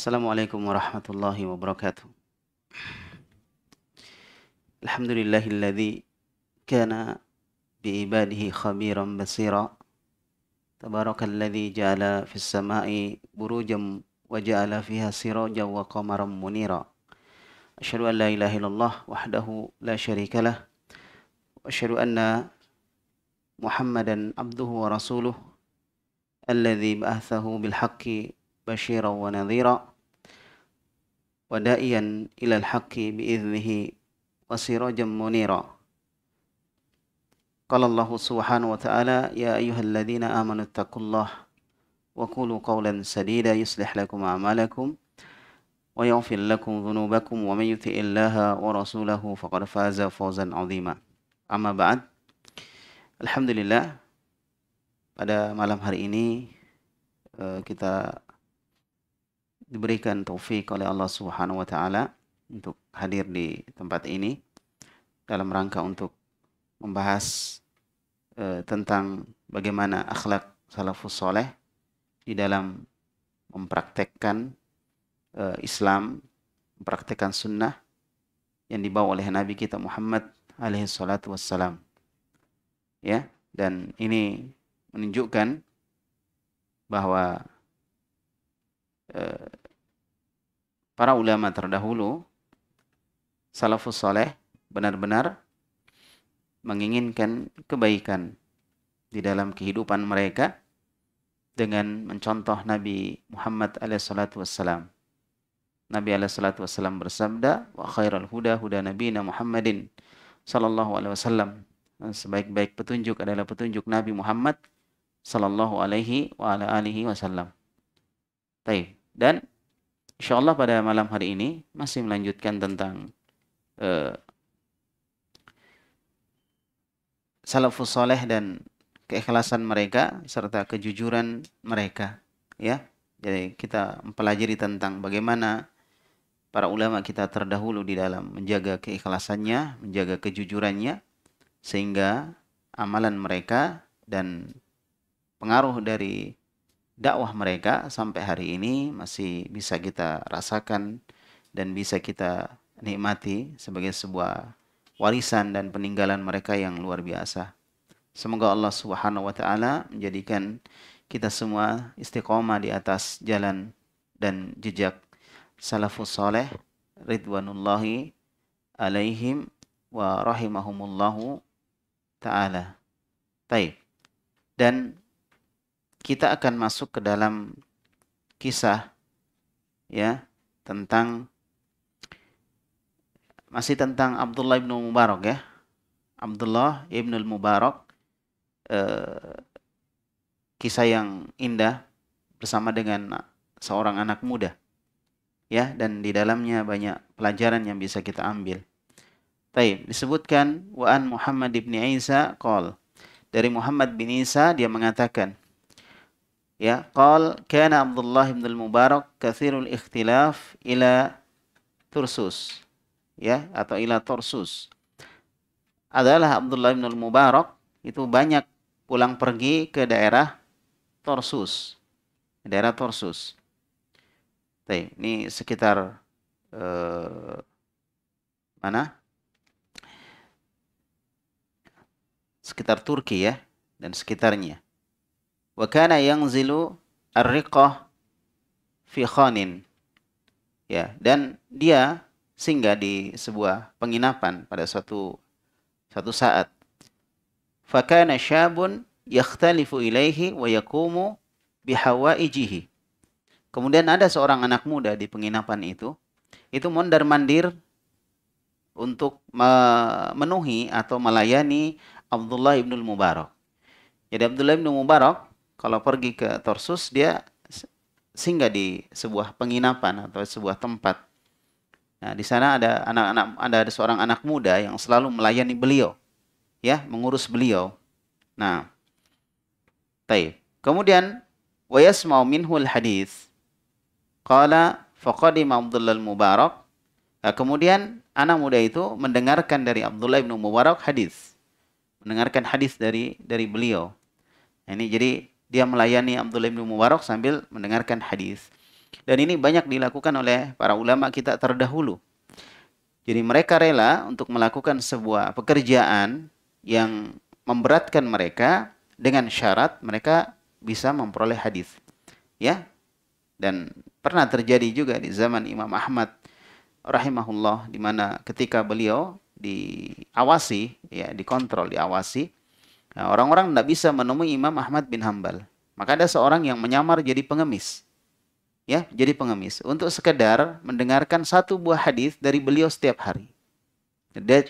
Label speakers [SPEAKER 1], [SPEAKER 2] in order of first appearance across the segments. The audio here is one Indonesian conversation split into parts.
[SPEAKER 1] السلام عليكم ورحمة الله وبركاته الحمد لله الذي كان بعباده خبيرا بصيرا تبارك الذي جعل في السماء بروجا وجعل فيها سراجا وقمرا منيرا أشهد أن لا إله إلا الله وحده لا شريك له وأشهد أن محمدا عبده ورسوله الذي بعثه بالحق بشيرا ونذيرا ودائيا إلى الحق بإذنه وسراجا منيرا قال الله سبحانه وتعالى يا أيها الذين آمنوا اتقوا الله وقولوا قولا سديدا يصلح لكم أعمالكم ويغفر لكم ذنوبكم ومن يطع الله ورسوله فقد فاز فوزا عظيما أما بعد الحمد لله pada malam hari ini eh, kita diberikan taufik oleh Allah Subhanahu wa taala untuk hadir di tempat ini dalam rangka untuk membahas e, tentang bagaimana akhlak salafus soleh di dalam mempraktekkan e, Islam, mempraktekkan sunnah yang dibawa oleh Nabi kita Muhammad alaihi salatu wassalam. Ya, dan ini menunjukkan bahwa Eh, para ulama terdahulu salafus soleh benar-benar menginginkan kebaikan di dalam kehidupan mereka dengan mencontoh Nabi Muhammad alaihissalatu wassalam. Nabi alaihissalatu wassalam bersabda, wa khairal huda huda nabina Muhammadin sallallahu alaihi wasallam. Sebaik-baik petunjuk adalah petunjuk Nabi Muhammad sallallahu alaihi wa ala alihi wasallam. Baik. Dan insya Allah pada malam hari ini masih melanjutkan tentang uh, salafus soleh dan keikhlasan mereka serta kejujuran mereka ya jadi kita mempelajari tentang bagaimana para ulama kita terdahulu di dalam menjaga keikhlasannya menjaga kejujurannya sehingga amalan mereka dan pengaruh dari dakwah mereka sampai hari ini masih bisa kita rasakan dan bisa kita nikmati sebagai sebuah warisan dan peninggalan mereka yang luar biasa. Semoga Allah Subhanahu wa taala menjadikan kita semua istiqomah di atas jalan dan jejak salafus saleh ridwanullahi alaihim wa rahimahumullahu taala. Taib. Dan kita akan masuk ke dalam kisah ya tentang masih tentang Abdullah ibnu Mubarak ya Abdullah ibnu Mubarak eh, kisah yang indah bersama dengan seorang anak muda ya dan di dalamnya banyak pelajaran yang bisa kita ambil. Taib disebutkan wa an Muhammad bin Isa qol dari Muhammad bin Isa dia mengatakan ya qal kana Abdullah bin al-Mubarak kathirul ikhtilaf ila Tursus ya atau ila Tursus adalah Abdullah bin al-Mubarak itu banyak pulang pergi ke daerah Torsus daerah Torsus ini sekitar eh, mana sekitar Turki ya dan sekitarnya wa kana yanzilu ar-riqah fi khanin. Ya, dan dia singgah di sebuah penginapan pada suatu satu saat. Fakana syabun yakhtalifu ilaihi wa yakumu bihawaijihi. Kemudian ada seorang anak muda di penginapan itu, itu mondar-mandir untuk memenuhi atau melayani Abdullah ibnul Mubarak. Jadi Abdullah ibnul Mubarak kalau pergi ke Torsus dia singgah di sebuah penginapan atau sebuah tempat. Nah, di sana ada anak-anak ada seorang anak muda yang selalu melayani beliau. Ya, mengurus beliau. Nah, taib. Kemudian wa yasma'u minhul hadis. Qala faqadima Abdullah al-Mubarak. Nah, kemudian anak muda itu mendengarkan dari Abdullah bin Mubarak hadis. Mendengarkan hadis dari dari beliau. Nah, ini jadi dia melayani Abdullah bin Mubarak sambil mendengarkan hadis. Dan ini banyak dilakukan oleh para ulama kita terdahulu. Jadi mereka rela untuk melakukan sebuah pekerjaan yang memberatkan mereka dengan syarat mereka bisa memperoleh hadis. Ya. Dan pernah terjadi juga di zaman Imam Ahmad rahimahullah di mana ketika beliau diawasi ya dikontrol diawasi Nah, orang-orang tidak bisa menemui Imam Ahmad bin Hambal. Maka ada seorang yang menyamar jadi pengemis. Ya, jadi pengemis. Untuk sekedar mendengarkan satu buah hadis dari beliau setiap hari. Dia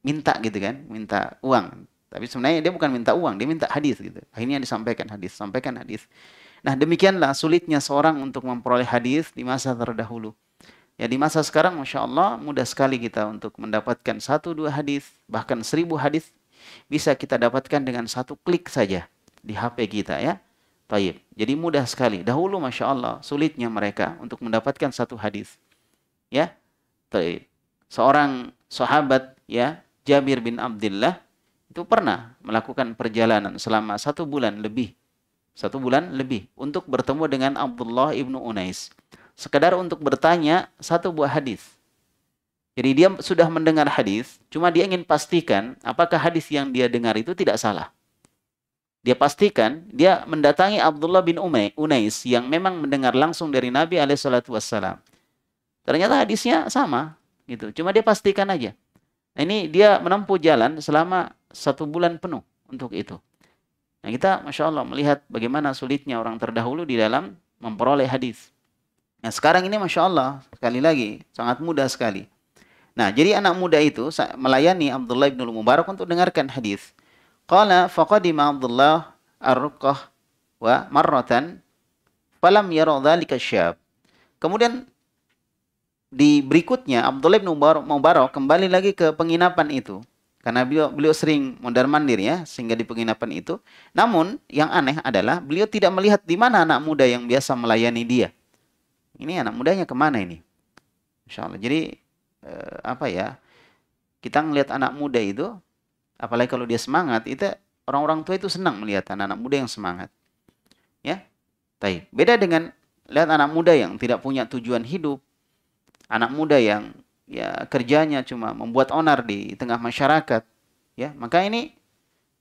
[SPEAKER 1] minta gitu kan, minta uang. Tapi sebenarnya dia bukan minta uang, dia minta hadis gitu. Akhirnya disampaikan hadis, sampaikan hadis. Nah demikianlah sulitnya seorang untuk memperoleh hadis di masa terdahulu. Ya di masa sekarang, masya Allah mudah sekali kita untuk mendapatkan satu dua hadis, bahkan seribu hadis bisa kita dapatkan dengan satu klik saja di HP kita ya. Taib. Jadi mudah sekali. Dahulu Masya Allah sulitnya mereka untuk mendapatkan satu hadis. Ya. Taib. Seorang sahabat ya Jabir bin Abdullah itu pernah melakukan perjalanan selama satu bulan lebih. Satu bulan lebih untuk bertemu dengan Abdullah ibnu Unais. Sekedar untuk bertanya satu buah hadis jadi dia sudah mendengar hadis, cuma dia ingin pastikan apakah hadis yang dia dengar itu tidak salah. Dia pastikan dia mendatangi Abdullah bin Umay Unais yang memang mendengar langsung dari Nabi Alaihissalam. wasallam. Ternyata hadisnya sama gitu. Cuma dia pastikan aja. Nah, ini dia menempuh jalan selama satu bulan penuh untuk itu. Nah kita masya Allah melihat bagaimana sulitnya orang terdahulu di dalam memperoleh hadis. Nah sekarang ini masya Allah sekali lagi sangat mudah sekali. Nah, jadi anak muda itu melayani Abdullah bin Mubarak untuk dengarkan hadis. Qala faqadima Abdullah ar-ruqah wa marratan falam yara dhalika syab. Kemudian di berikutnya Abdullah bin Mubarak kembali lagi ke penginapan itu karena beliau beliau sering mondar mandir ya sehingga di penginapan itu namun yang aneh adalah beliau tidak melihat di mana anak muda yang biasa melayani dia ini anak mudanya kemana ini Insya Allah jadi eh, apa ya kita ngelihat anak muda itu apalagi kalau dia semangat itu orang-orang tua itu senang melihat anak-anak muda yang semangat ya tapi beda dengan lihat anak muda yang tidak punya tujuan hidup anak muda yang ya kerjanya cuma membuat onar di tengah masyarakat ya maka ini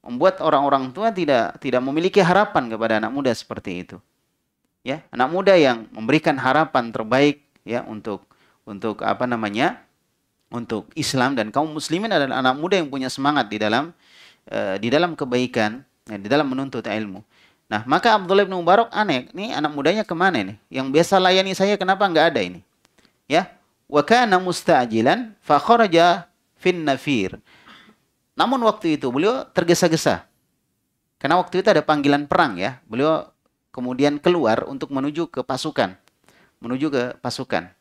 [SPEAKER 1] membuat orang-orang tua tidak tidak memiliki harapan kepada anak muda seperti itu ya anak muda yang memberikan harapan terbaik ya untuk untuk apa namanya untuk Islam dan kaum muslimin adalah anak muda yang punya semangat di dalam e, di dalam kebaikan, ya, di dalam menuntut ilmu. Nah, maka Abdullah bin Mubarak aneh, nih anak mudanya kemana nih? Yang biasa layani saya kenapa nggak ada ini? Ya, wa musta'jilan fa kharaja fin nafir. Namun waktu itu beliau tergesa-gesa. Karena waktu itu ada panggilan perang ya. Beliau kemudian keluar untuk menuju ke pasukan. Menuju ke pasukan.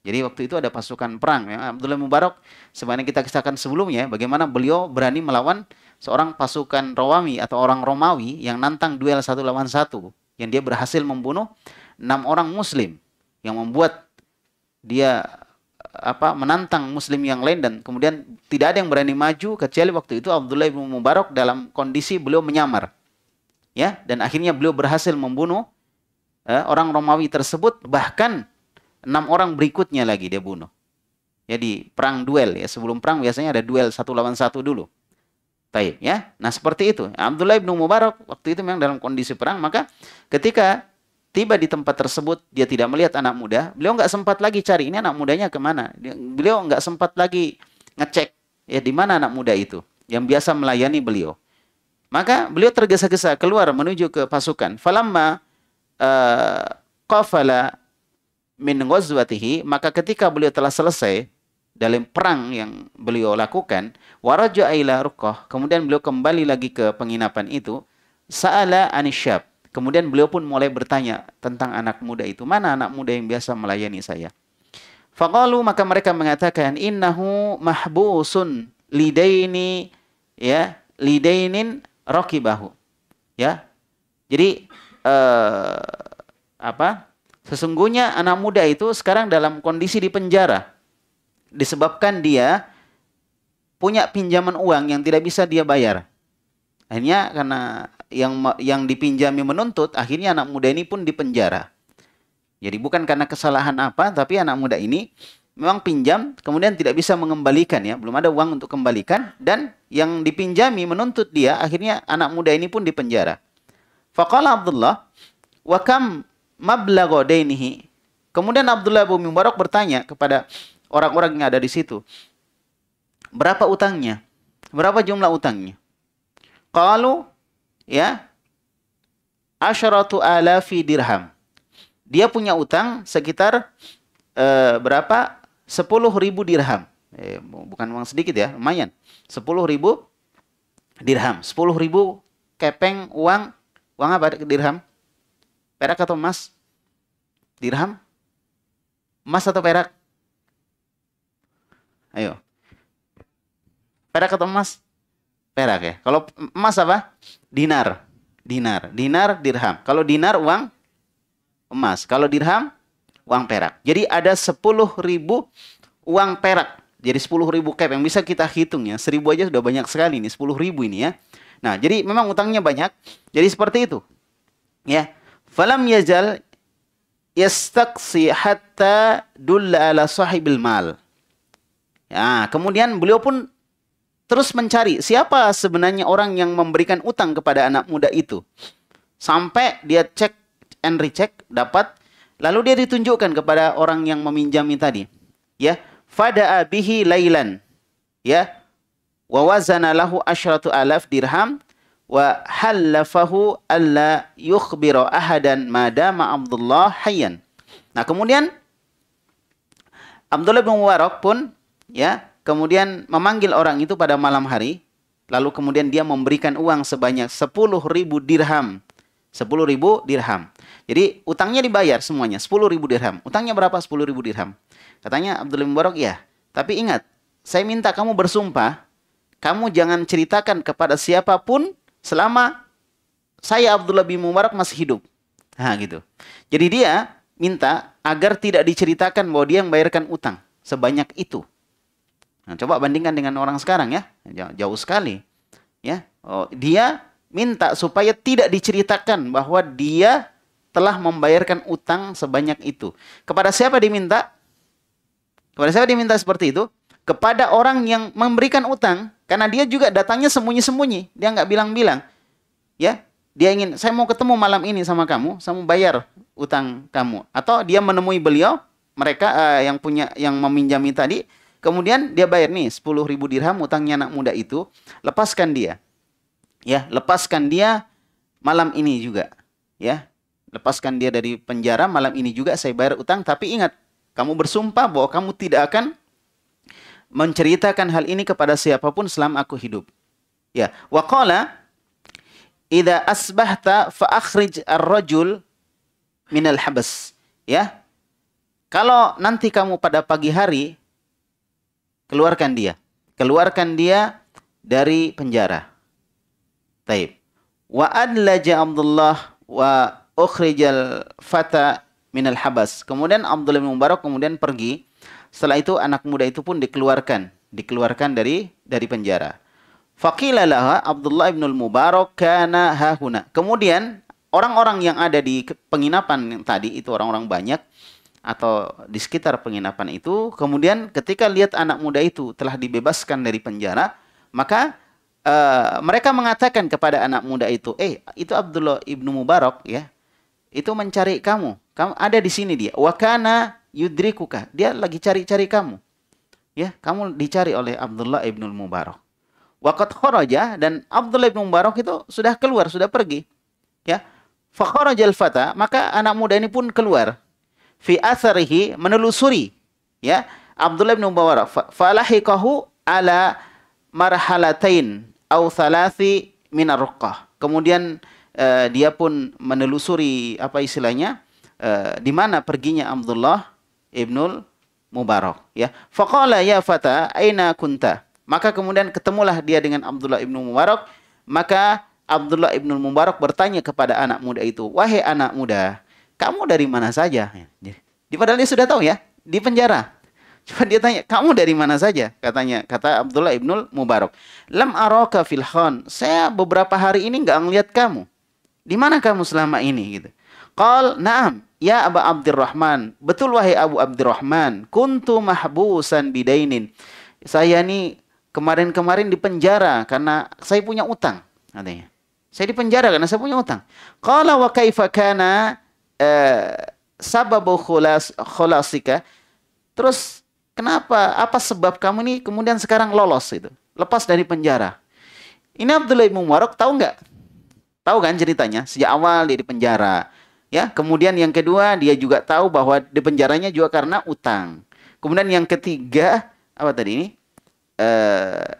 [SPEAKER 1] Jadi waktu itu ada pasukan perang. Ya. Abdullah Mubarak, sebenarnya kita kisahkan sebelumnya, bagaimana beliau berani melawan seorang pasukan Romawi atau orang Romawi yang nantang duel satu lawan satu, yang dia berhasil membunuh enam orang Muslim, yang membuat dia apa menantang Muslim yang lain dan kemudian tidak ada yang berani maju kecuali waktu itu Abdullah bin Mubarak dalam kondisi beliau menyamar, ya, dan akhirnya beliau berhasil membunuh eh, orang Romawi tersebut bahkan enam orang berikutnya lagi dia bunuh. Jadi ya, perang duel ya. Sebelum perang biasanya ada duel satu lawan satu dulu. Taib ya. Nah seperti itu. Abdullah bin Mubarak waktu itu memang dalam kondisi perang. Maka ketika tiba di tempat tersebut dia tidak melihat anak muda. Beliau nggak sempat lagi cari ini anak mudanya kemana. Beliau nggak sempat lagi ngecek ya di mana anak muda itu yang biasa melayani beliau. Maka beliau tergesa-gesa keluar menuju ke pasukan. Falamma uh, qafala min ghazwatihi, maka ketika beliau telah selesai dalam perang yang beliau lakukan, waraja ila ruqah, kemudian beliau kembali lagi ke penginapan itu, sa'ala anisyab. Kemudian beliau pun mulai bertanya tentang anak muda itu, mana anak muda yang biasa melayani saya? Faqalu maka mereka mengatakan innahu mahbusun lidaini ya lidainin rakibahu. Ya. Jadi uh, apa? Sesungguhnya anak muda itu sekarang dalam kondisi di penjara. Disebabkan dia punya pinjaman uang yang tidak bisa dia bayar. Akhirnya karena yang yang dipinjami menuntut, akhirnya anak muda ini pun dipenjara. Jadi bukan karena kesalahan apa, tapi anak muda ini memang pinjam, kemudian tidak bisa mengembalikan ya, belum ada uang untuk kembalikan dan yang dipinjami menuntut dia, akhirnya anak muda ini pun dipenjara. Faqala Abdullah, wa kam mablago dainihi. Kemudian Abdullah bin Mubarak bertanya kepada orang-orang yang ada di situ, berapa utangnya? Berapa jumlah utangnya? Kalau ya asyaratu alafi dirham. Dia punya utang sekitar e, berapa? Sepuluh ribu dirham. Eh, bukan uang sedikit ya, lumayan. Sepuluh ribu dirham. sepuluh ribu kepeng uang, uang apa dirham? Perak atau emas? Dirham? Emas atau perak? Ayo. Perak atau emas? Perak ya. Kalau emas apa? Dinar. Dinar. Dinar, dirham. Kalau dinar uang emas. Kalau dirham uang perak. Jadi ada 10 ribu uang perak. Jadi 10 ribu cap yang bisa kita hitung ya. Seribu aja sudah banyak sekali nih. 10 ribu ini ya. Nah, jadi memang utangnya banyak. Jadi seperti itu. Ya. Falam yajal yastaksi hatta dulla ala sahibil mal. Ya, kemudian beliau pun terus mencari siapa sebenarnya orang yang memberikan utang kepada anak muda itu. Sampai dia cek and recheck dapat lalu dia ditunjukkan kepada orang yang meminjami tadi. Ya, fada bihi lailan. Ya, wa wazana lahu asyratu alaf dirham wa halafahu alla yukhbira ahadan madama Abdullah hayyan. Nah, kemudian Abdullah bin Mubarak pun ya, kemudian memanggil orang itu pada malam hari, lalu kemudian dia memberikan uang sebanyak 10.000 dirham. 10.000 dirham. Jadi utangnya dibayar semuanya 10.000 dirham. Utangnya berapa? 10.000 dirham. Katanya Abdullah bin Mubarak, "Ya, tapi ingat, saya minta kamu bersumpah, kamu jangan ceritakan kepada siapapun selama saya Abdullah bin Mubarak masih hidup. Nah, gitu. Jadi dia minta agar tidak diceritakan bahwa dia membayarkan utang sebanyak itu. Nah, coba bandingkan dengan orang sekarang ya, jauh, jauh sekali. Ya, oh, dia minta supaya tidak diceritakan bahwa dia telah membayarkan utang sebanyak itu. Kepada siapa diminta? Kepada siapa diminta seperti itu? kepada orang yang memberikan utang karena dia juga datangnya sembunyi-sembunyi, dia nggak bilang-bilang. Ya, dia ingin saya mau ketemu malam ini sama kamu, saya mau bayar utang kamu. Atau dia menemui beliau, mereka uh, yang punya yang meminjami tadi, kemudian dia bayar nih sepuluh ribu dirham utangnya anak muda itu, lepaskan dia. Ya, lepaskan dia malam ini juga. Ya, lepaskan dia dari penjara malam ini juga saya bayar utang tapi ingat kamu bersumpah bahwa kamu tidak akan menceritakan hal ini kepada siapapun selama aku hidup. Ya, waqala idza asbahta fa akhrij ar-rajul al habas. Ya. Kalau nanti kamu pada pagi hari keluarkan dia. Keluarkan dia dari penjara. Taib. Wa adlaja Abdullah wa ukhrijal fata min al habas. Kemudian Abdullah bin Mubarak kemudian pergi setelah itu anak muda itu pun dikeluarkan, dikeluarkan dari dari penjara. Faqila Abdullah ibn al-Mubarak kana hahuna. Kemudian orang-orang yang ada di penginapan yang tadi itu orang-orang banyak atau di sekitar penginapan itu kemudian ketika lihat anak muda itu telah dibebaskan dari penjara maka uh, mereka mengatakan kepada anak muda itu eh itu Abdullah ibn Mubarak ya itu mencari kamu kamu ada di sini dia wakana yudrikuka. Dia lagi cari-cari kamu. Ya, kamu dicari oleh Abdullah ibn Mubarak. Wakat kharaja dan Abdullah ibn Mubarak itu sudah keluar, sudah pergi. Ya, fakharaja al-fata, maka anak muda ini pun keluar. Fi asarihi menelusuri. Ya, Abdullah ibn Mubarak. Falahikahu ala marhalatain au salasi arqah. Kemudian uh, dia pun menelusuri apa istilahnya uh, di mana perginya Abdullah Ibnul Mubarak ya. Faqala ya fata aina kunta? Maka kemudian ketemulah dia dengan Abdullah Ibnu Mubarak, maka Abdullah Ibnu Mubarak bertanya kepada anak muda itu, "Wahai anak muda, kamu dari mana saja?" Ya, di padahal dia sudah tahu ya, di penjara. Cuma dia tanya, "Kamu dari mana saja?" katanya, kata Abdullah Ibnu Mubarak. "Lam araka fil khan." Saya beberapa hari ini nggak ngeliat kamu. Di mana kamu selama ini gitu. Qal, "Na'am." Ya Abu Abdurrahman, betul wahai Abu Abdurrahman, kuntu mahbusan bidainin. Saya ini kemarin-kemarin di penjara karena saya punya utang, katanya. Saya di penjara karena saya punya utang. Qala wa kaifa kana eh, sababu khulasika. Terus kenapa apa sebab kamu ini kemudian sekarang lolos itu, lepas dari penjara? Ini Abdullah bin Mubarak tahu nggak? Tahu kan ceritanya? Sejak awal dia di penjara Ya, kemudian yang kedua dia juga tahu bahwa di penjaranya juga karena utang. Kemudian yang ketiga apa tadi ini? E,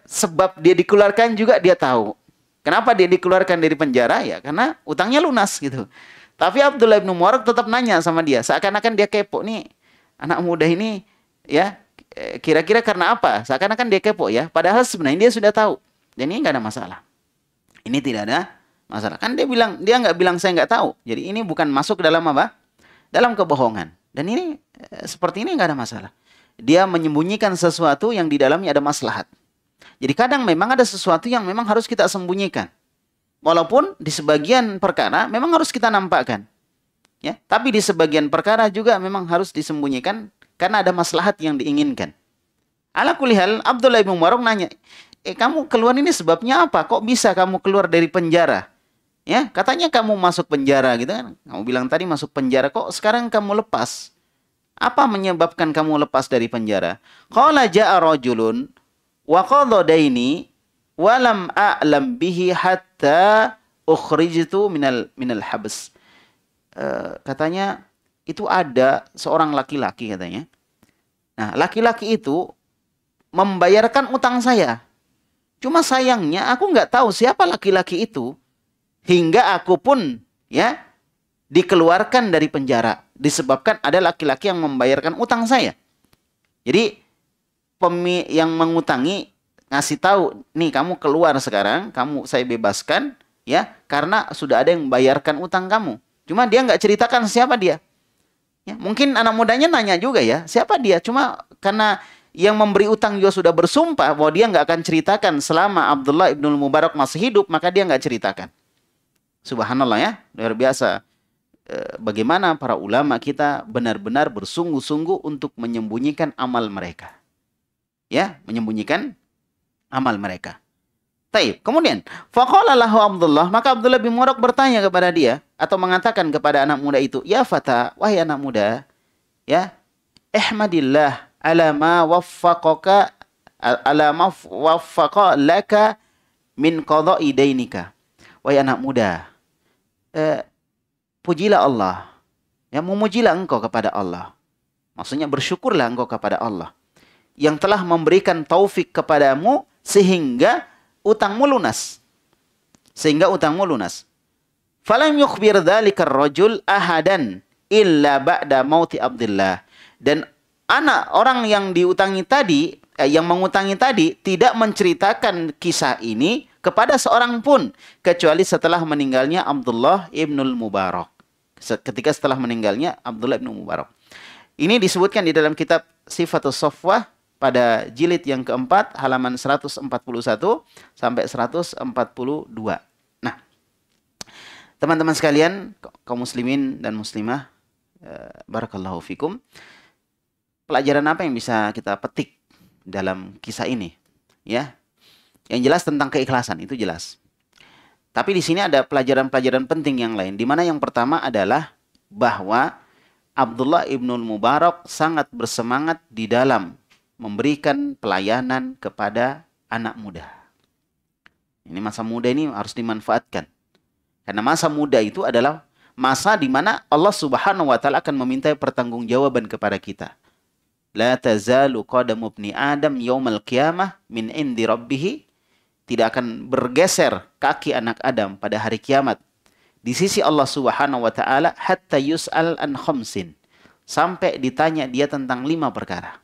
[SPEAKER 1] sebab dia dikeluarkan juga dia tahu. Kenapa dia dikeluarkan dari penjara ya? Karena utangnya lunas gitu. Tapi Abdullah bin Mubarak tetap nanya sama dia, seakan-akan dia kepo nih anak muda ini ya eh, kira-kira karena apa? Seakan-akan dia kepo ya. Padahal sebenarnya dia sudah tahu. jadi ini nggak ada masalah. Ini tidak ada masalah. Kan dia bilang dia nggak bilang saya nggak tahu. Jadi ini bukan masuk dalam apa? Dalam kebohongan. Dan ini eh, seperti ini nggak ada masalah. Dia menyembunyikan sesuatu yang di dalamnya ada maslahat. Jadi kadang memang ada sesuatu yang memang harus kita sembunyikan. Walaupun di sebagian perkara memang harus kita nampakkan. Ya, tapi di sebagian perkara juga memang harus disembunyikan karena ada maslahat yang diinginkan. Ala kulihal Abdullah bin Warok nanya, "Eh kamu keluar ini sebabnya apa? Kok bisa kamu keluar dari penjara?" Ya, katanya kamu masuk penjara gitu kan. Kamu bilang tadi masuk penjara kok sekarang kamu lepas. Apa menyebabkan kamu lepas dari penjara? Qala ja'a rajulun wa qadha daini wa lam a'lam bihi hatta ukhrijtu minal minal habs. Eh, katanya itu ada seorang laki-laki katanya. Nah, laki-laki itu membayarkan utang saya. Cuma sayangnya aku nggak tahu siapa laki-laki itu hingga aku pun ya dikeluarkan dari penjara disebabkan ada laki-laki yang membayarkan utang saya. Jadi pemi yang mengutangi ngasih tahu, nih kamu keluar sekarang, kamu saya bebaskan ya karena sudah ada yang membayarkan utang kamu. Cuma dia nggak ceritakan siapa dia. Ya, mungkin anak mudanya nanya juga ya, siapa dia? Cuma karena yang memberi utang juga sudah bersumpah bahwa dia nggak akan ceritakan selama Abdullah ibnul Mubarak masih hidup, maka dia nggak ceritakan. Subhanallah ya, luar biasa. E, bagaimana para ulama kita benar-benar bersungguh-sungguh untuk menyembunyikan amal mereka. Ya, menyembunyikan amal mereka. Taib. Kemudian, faqalalahu Abdullah, maka Abdullah bin Murak bertanya kepada dia atau mengatakan kepada anak muda itu, "Ya fata, wahai anak muda, ya, ihmadillah ala ma waffaqaka ala ma waffaqa laka min qada'i dainika." wahai anak muda, eh, pujilah Allah. Ya, memujilah engkau kepada Allah. Maksudnya bersyukurlah engkau kepada Allah. Yang telah memberikan taufik kepadamu sehingga utangmu lunas. Sehingga utangmu lunas. Falam yukhbir dhalika rajul ahadan illa ba'da mauti abdillah. Dan anak orang yang diutangi tadi, eh, yang mengutangi tadi tidak menceritakan kisah ini kepada seorang pun kecuali setelah meninggalnya Abdullah ibnul Mubarak. Ketika setelah meninggalnya Abdullah ibnul Mubarak. Ini disebutkan di dalam kitab Sifatul Sofwah pada jilid yang keempat halaman 141 sampai 142. Nah, teman-teman sekalian, kaum muslimin dan muslimah, eh, barakallahu fikum. Pelajaran apa yang bisa kita petik dalam kisah ini? Ya, yang jelas tentang keikhlasan itu jelas. Tapi di sini ada pelajaran-pelajaran penting yang lain. Di mana yang pertama adalah bahwa Abdullah ibnul Mubarak sangat bersemangat di dalam memberikan pelayanan kepada anak muda. Ini masa muda ini harus dimanfaatkan. Karena masa muda itu adalah masa di mana Allah Subhanahu wa taala akan meminta pertanggungjawaban kepada kita. La tazalu qadamu ibni Adam yaumal qiyamah min indi rabbihi tidak akan bergeser kaki anak Adam pada hari kiamat di sisi Allah Subhanahu wa taala hatta yus'al an khamsin sampai ditanya dia tentang lima perkara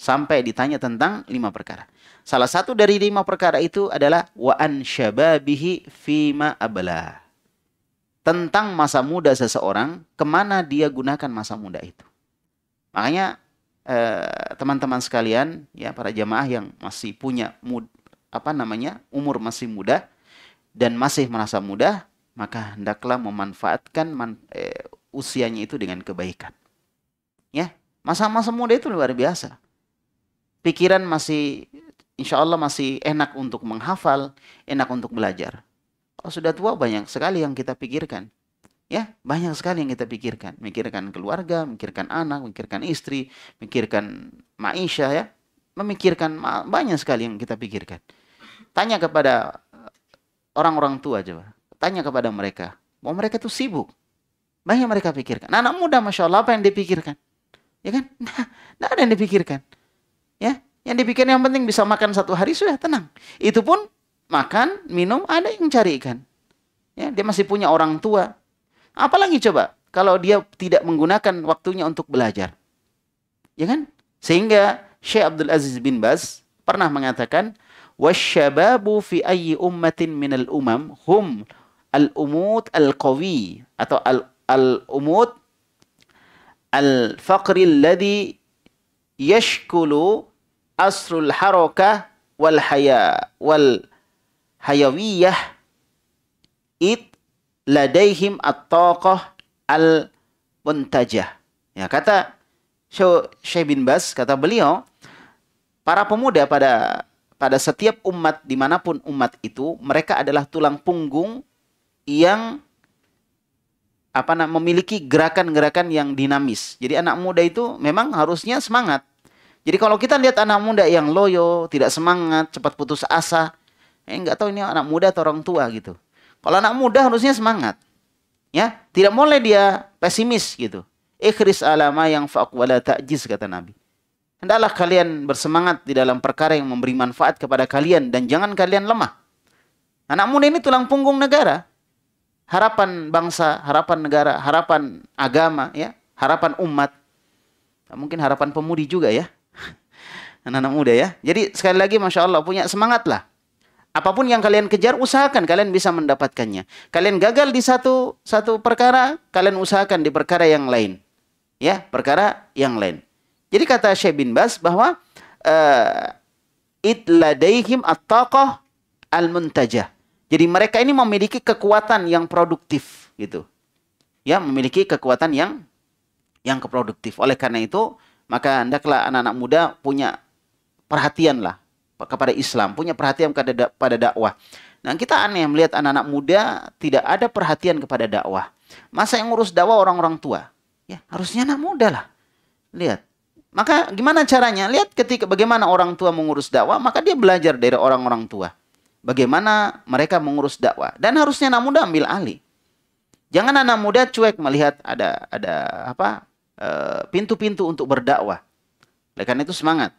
[SPEAKER 1] sampai ditanya tentang lima perkara salah satu dari lima perkara itu adalah wa an syababihi fima abla tentang masa muda seseorang kemana dia gunakan masa muda itu makanya eh, teman-teman eh, sekalian ya para jamaah yang masih punya mud, apa namanya umur masih muda dan masih merasa muda maka hendaklah memanfaatkan man, eh, usianya itu dengan kebaikan ya masa-masa muda itu luar biasa pikiran masih insya Allah masih enak untuk menghafal enak untuk belajar kalau sudah tua banyak sekali yang kita pikirkan ya banyak sekali yang kita pikirkan mikirkan keluarga mikirkan anak mikirkan istri mikirkan maisha ya memikirkan banyak sekali yang kita pikirkan Tanya kepada eh, orang-orang tua coba. Tanya kepada mereka. mau mereka tuh sibuk. Banyak mereka pikirkan. Nah, anak muda Masya Allah apa yang dipikirkan? Ya kan? Nah, nah ada yang dipikirkan. Ya, yang dipikirkan yang penting bisa makan satu hari sudah tenang. Itu pun makan, minum, ada yang cari ikan. Ya, dia masih punya orang tua. Apalagi coba kalau dia tidak menggunakan waktunya untuk belajar. Ya kan? Sehingga Syekh Abdul Aziz bin Bas pernah mengatakan wasyababu fi ayyi ummatin minal umam hum al-umut al-qawi atau al-umut al al-faqri al alladhi yashkulu asrul haraka wal haya wal hayawiyah it ladaihim at-taqah al muntajah ya kata Syekh bin Bas kata beliau para pemuda pada pada setiap umat dimanapun umat itu mereka adalah tulang punggung yang apa nak memiliki gerakan-gerakan yang dinamis. Jadi anak muda itu memang harusnya semangat. Jadi kalau kita lihat anak muda yang loyo, tidak semangat, cepat putus asa, eh nggak tahu ini anak muda atau orang tua gitu. Kalau anak muda harusnya semangat. Ya, tidak boleh dia pesimis gitu. Ikhris alama yang faqwala takjiz kata Nabi. Hendaklah kalian bersemangat di dalam perkara yang memberi manfaat kepada kalian dan jangan kalian lemah. Anak muda ini tulang punggung negara. Harapan bangsa, harapan negara, harapan agama, ya, harapan umat. Mungkin harapan pemudi juga ya. Anak-anak muda ya. Jadi sekali lagi Masya Allah punya semangat lah. Apapun yang kalian kejar, usahakan kalian bisa mendapatkannya. Kalian gagal di satu satu perkara, kalian usahakan di perkara yang lain. Ya, perkara yang lain. Jadi kata Syekh bin Bas bahwa eh, it ladaihim at-taqah al-muntajah. Jadi mereka ini memiliki kekuatan yang produktif gitu. Ya, memiliki kekuatan yang yang produktif. Oleh karena itu, maka hendaklah anak-anak muda punya perhatianlah kepada Islam, punya perhatian kepada da pada dakwah. Nah, kita aneh melihat anak-anak muda tidak ada perhatian kepada dakwah. Masa yang ngurus dakwah orang-orang tua? Ya, harusnya anak muda lah. Lihat, maka gimana caranya? Lihat ketika bagaimana orang tua mengurus dakwah, maka dia belajar dari orang-orang tua. Bagaimana mereka mengurus dakwah. Dan harusnya anak muda ambil alih. Jangan anak muda cuek melihat ada ada apa eh, pintu-pintu untuk berdakwah. Oleh karena itu semangat.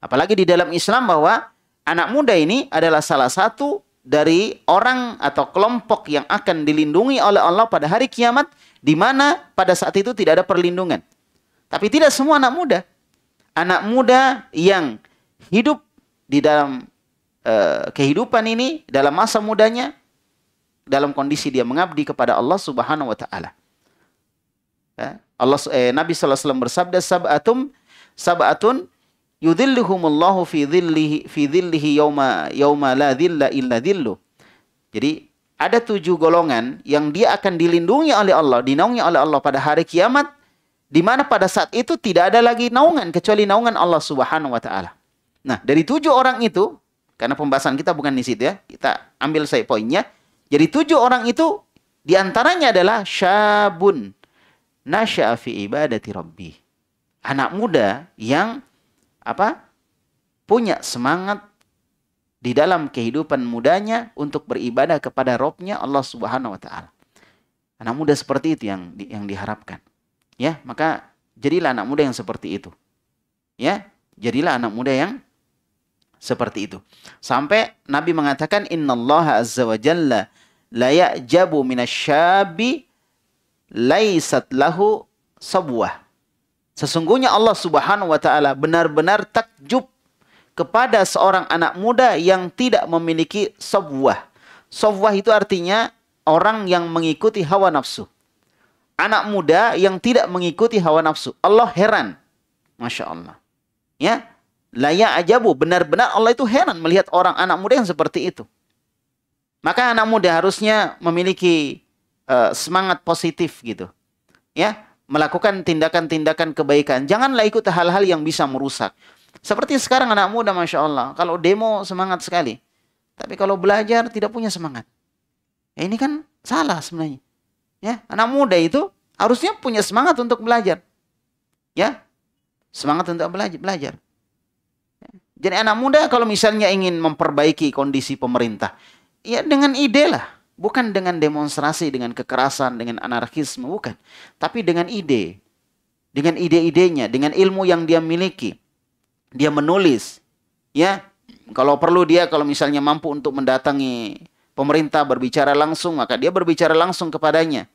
[SPEAKER 1] Apalagi di dalam Islam bahwa anak muda ini adalah salah satu dari orang atau kelompok yang akan dilindungi oleh Allah pada hari kiamat di mana pada saat itu tidak ada perlindungan. Tapi tidak semua anak muda. Anak muda yang hidup di dalam uh, kehidupan ini, dalam masa mudanya, dalam kondisi dia mengabdi kepada Allah Subhanahu wa taala. Ya, Allah eh, Nabi SAW alaihi wasallam bersabda sab'atum sab'atun yudhilluhumullahu fi dhillihi fi dhillihi yoma yoma la dhilla illa dhillu. Jadi ada tujuh golongan yang dia akan dilindungi oleh Allah, dinaungi oleh Allah pada hari kiamat di mana pada saat itu tidak ada lagi naungan kecuali naungan Allah Subhanahu wa taala. Nah, dari tujuh orang itu, karena pembahasan kita bukan di situ ya, kita ambil saya poinnya. Jadi tujuh orang itu di antaranya adalah syabun nasya fi ibadati rabbi. Anak muda yang apa? punya semangat di dalam kehidupan mudanya untuk beribadah kepada Robnya Allah Subhanahu wa taala. Anak muda seperti itu yang yang diharapkan. Ya, maka jadilah anak muda yang seperti itu. Ya, jadilah anak muda yang seperti itu. Sampai Nabi mengatakan Allah azza wa jalla la ya'jabu minasyabi laisat lahu sabwah. Sesungguhnya Allah Subhanahu wa taala benar-benar takjub kepada seorang anak muda yang tidak memiliki sabwah. Sabwah itu artinya orang yang mengikuti hawa nafsu anak muda yang tidak mengikuti hawa nafsu. Allah heran. Masya Allah. Ya. layak aja bu, Benar-benar Allah itu heran melihat orang anak muda yang seperti itu. Maka anak muda harusnya memiliki uh, semangat positif gitu. Ya. Melakukan tindakan-tindakan kebaikan. Janganlah ikut hal-hal yang bisa merusak. Seperti sekarang anak muda Masya Allah. Kalau demo semangat sekali. Tapi kalau belajar tidak punya semangat. Ya ini kan salah sebenarnya. Ya, anak muda itu harusnya punya semangat untuk belajar. Ya. Semangat untuk belajar, belajar. Ya, jadi anak muda kalau misalnya ingin memperbaiki kondisi pemerintah, ya dengan ide lah, bukan dengan demonstrasi, dengan kekerasan, dengan anarkisme, bukan. Tapi dengan ide, dengan ide-idenya, dengan ilmu yang dia miliki. Dia menulis, ya. Kalau perlu dia kalau misalnya mampu untuk mendatangi pemerintah berbicara langsung, maka dia berbicara langsung kepadanya.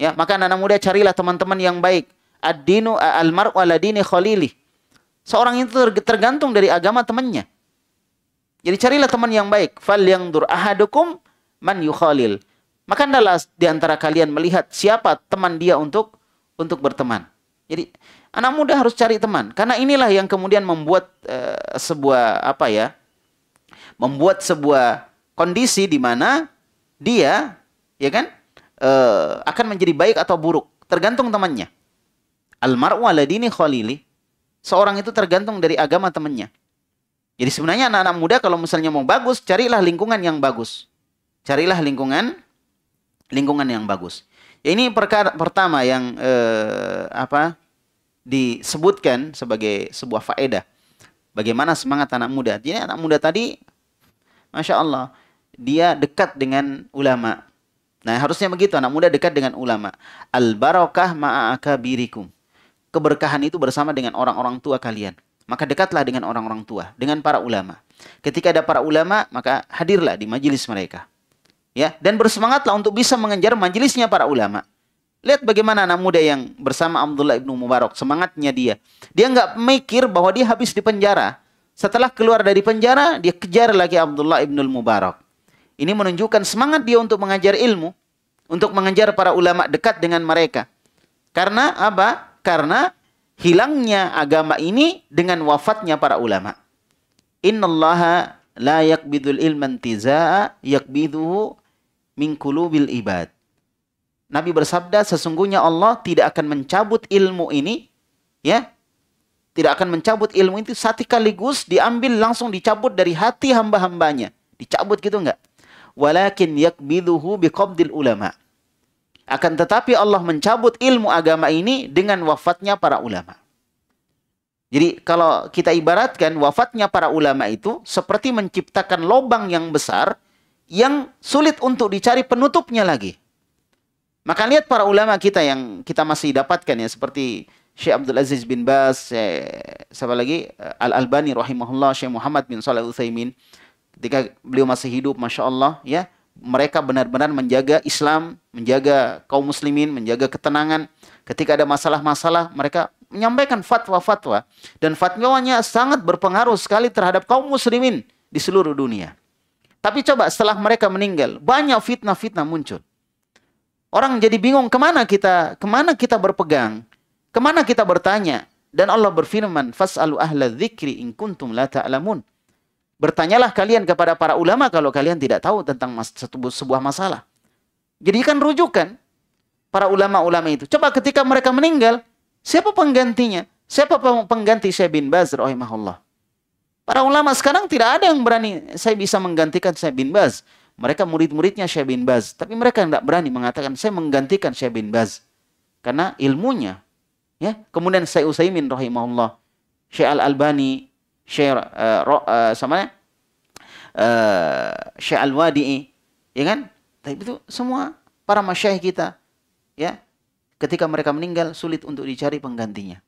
[SPEAKER 1] Ya, maka anak, -anak muda carilah teman-teman yang baik. Ad-dinu al-mar'u ala dini khalili. Seorang itu tergantung dari agama temannya. Jadi carilah teman yang baik. Fal yang dur ahadukum man yukhalil. Maka adalah di antara kalian melihat siapa teman dia untuk untuk berteman. Jadi anak muda harus cari teman karena inilah yang kemudian membuat uh, sebuah apa ya? Membuat sebuah kondisi di mana dia ya kan uh, akan menjadi baik atau buruk, tergantung temannya. Almaru aladini khalili. Seorang itu tergantung dari agama temannya. Jadi sebenarnya anak-anak muda kalau misalnya mau bagus, carilah lingkungan yang bagus. Carilah lingkungan lingkungan yang bagus. Ya, ini perkara pertama yang uh, apa disebutkan sebagai sebuah faedah. Bagaimana semangat anak muda? Jadi anak muda tadi, masya Allah, dia dekat dengan ulama, Nah, harusnya begitu anak muda dekat dengan ulama. Al barakah ma'aka birikum. Keberkahan itu bersama dengan orang-orang tua kalian. Maka dekatlah dengan orang-orang tua, dengan para ulama. Ketika ada para ulama, maka hadirlah di majelis mereka. Ya, dan bersemangatlah untuk bisa mengejar majelisnya para ulama. Lihat bagaimana anak muda yang bersama Abdullah ibnu Mubarak, semangatnya dia. Dia nggak mikir bahwa dia habis di penjara. Setelah keluar dari penjara, dia kejar lagi Abdullah ibnu Mubarak. Ini menunjukkan semangat dia untuk mengajar ilmu, untuk mengajar para ulama dekat dengan mereka. Karena apa? Karena hilangnya agama ini dengan wafatnya para ulama. Innallaha la yakbidul ilman tizaa yakbiduhu min kulubil ibad. Nabi bersabda sesungguhnya Allah tidak akan mencabut ilmu ini ya tidak akan mencabut ilmu itu satu kaligus diambil langsung dicabut dari hati hamba-hambanya. Dicabut gitu enggak? walakin yakbiduhu biqabdil ulama. Akan tetapi Allah mencabut ilmu agama ini dengan wafatnya para ulama. Jadi kalau kita ibaratkan wafatnya para ulama itu seperti menciptakan lobang yang besar yang sulit untuk dicari penutupnya lagi. Maka lihat para ulama kita yang kita masih dapatkan ya seperti Syekh Abdul Aziz bin Bas, Syekh, siapa lagi? Eh, Al Albani rahimahullah, Syekh Muhammad bin Shalih Utsaimin ketika beliau masih hidup masya Allah ya mereka benar-benar menjaga Islam menjaga kaum muslimin menjaga ketenangan ketika ada masalah-masalah mereka menyampaikan fatwa-fatwa dan fatwanya sangat berpengaruh sekali terhadap kaum muslimin di seluruh dunia tapi coba setelah mereka meninggal banyak fitnah-fitnah muncul orang jadi bingung kemana kita kemana kita berpegang kemana kita bertanya dan Allah berfirman fasalu ahla dzikri in kuntum la ta'lamun Bertanyalah kalian kepada para ulama kalau kalian tidak tahu tentang sebuah masalah. Jadikan rujukan para ulama-ulama itu. Coba ketika mereka meninggal, siapa penggantinya? Siapa pengganti Syekh bin Baz rahimahullah? Para ulama sekarang tidak ada yang berani saya bisa menggantikan Syekh bin Baz. Mereka murid-muridnya Syekh bin Baz, tapi mereka tidak berani mengatakan saya menggantikan Syekh bin Baz karena ilmunya. Ya, kemudian Syekh Usaimin rahimahullah, Syekh Al Albani Syekh uh, uh, sama uh, Syekh Al-Wadi'i ya kan tapi itu semua para masyaih kita ya ketika mereka meninggal sulit untuk dicari penggantinya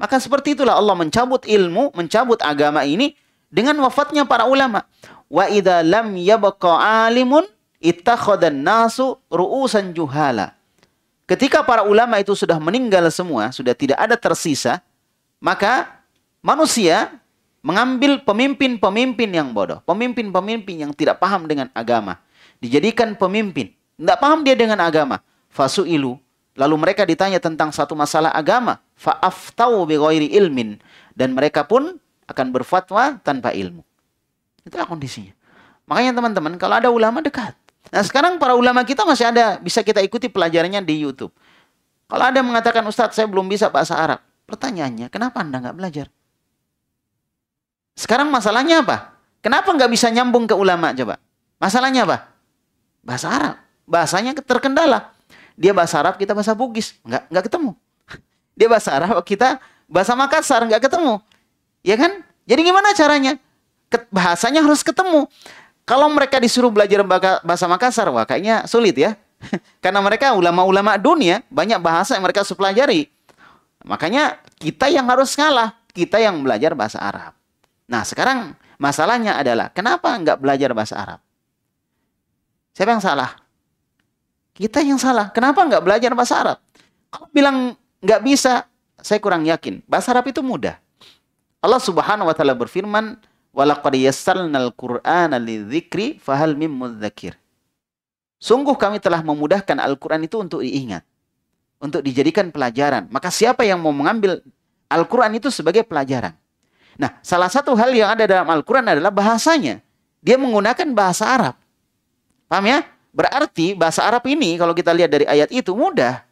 [SPEAKER 1] maka seperti itulah Allah mencabut ilmu mencabut agama ini dengan wafatnya para ulama wa idza lam yabqa alimun khodan nasu ru'usan juhala Ketika para ulama itu sudah meninggal semua, sudah tidak ada tersisa, maka manusia mengambil pemimpin-pemimpin yang bodoh, pemimpin-pemimpin yang tidak paham dengan agama, dijadikan pemimpin. Tidak paham dia dengan agama. ilu. Lalu mereka ditanya tentang satu masalah agama. Fa'aftau biqoiri ilmin. Dan mereka pun akan berfatwa tanpa ilmu. Itulah kondisinya. Makanya teman-teman, kalau ada ulama dekat. Nah sekarang para ulama kita masih ada, bisa kita ikuti pelajarannya di Youtube. Kalau ada yang mengatakan, Ustadz saya belum bisa bahasa Arab. Pertanyaannya, kenapa Anda nggak belajar? Sekarang masalahnya apa? Kenapa nggak bisa nyambung ke ulama coba? Masalahnya apa? Bahasa Arab. Bahasanya terkendala. Dia bahasa Arab, kita bahasa Bugis. Nggak, nggak ketemu. Dia bahasa Arab, kita bahasa Makassar. Nggak ketemu. Ya kan? Jadi gimana caranya? Bahasanya harus ketemu. Kalau mereka disuruh belajar bahasa Makassar, wah kayaknya sulit ya. Karena mereka ulama-ulama dunia, banyak bahasa yang mereka harus pelajari. Makanya kita yang harus ngalah, kita yang belajar bahasa Arab. Nah sekarang masalahnya adalah kenapa nggak belajar bahasa Arab? Siapa yang salah? Kita yang salah. Kenapa nggak belajar bahasa Arab? Kalau bilang nggak bisa, saya kurang yakin. Bahasa Arab itu mudah. Allah Subhanahu wa taala berfirman, "Walaqad yassalnal Qur'ana lidzikri fahal mim mudzakir." Sungguh kami telah memudahkan Al-Qur'an itu untuk diingat, untuk dijadikan pelajaran. Maka siapa yang mau mengambil Al-Qur'an itu sebagai pelajaran? Nah, salah satu hal yang ada dalam Al-Quran adalah bahasanya. Dia menggunakan bahasa Arab. Paham ya? Berarti bahasa Arab ini kalau kita lihat dari ayat itu mudah.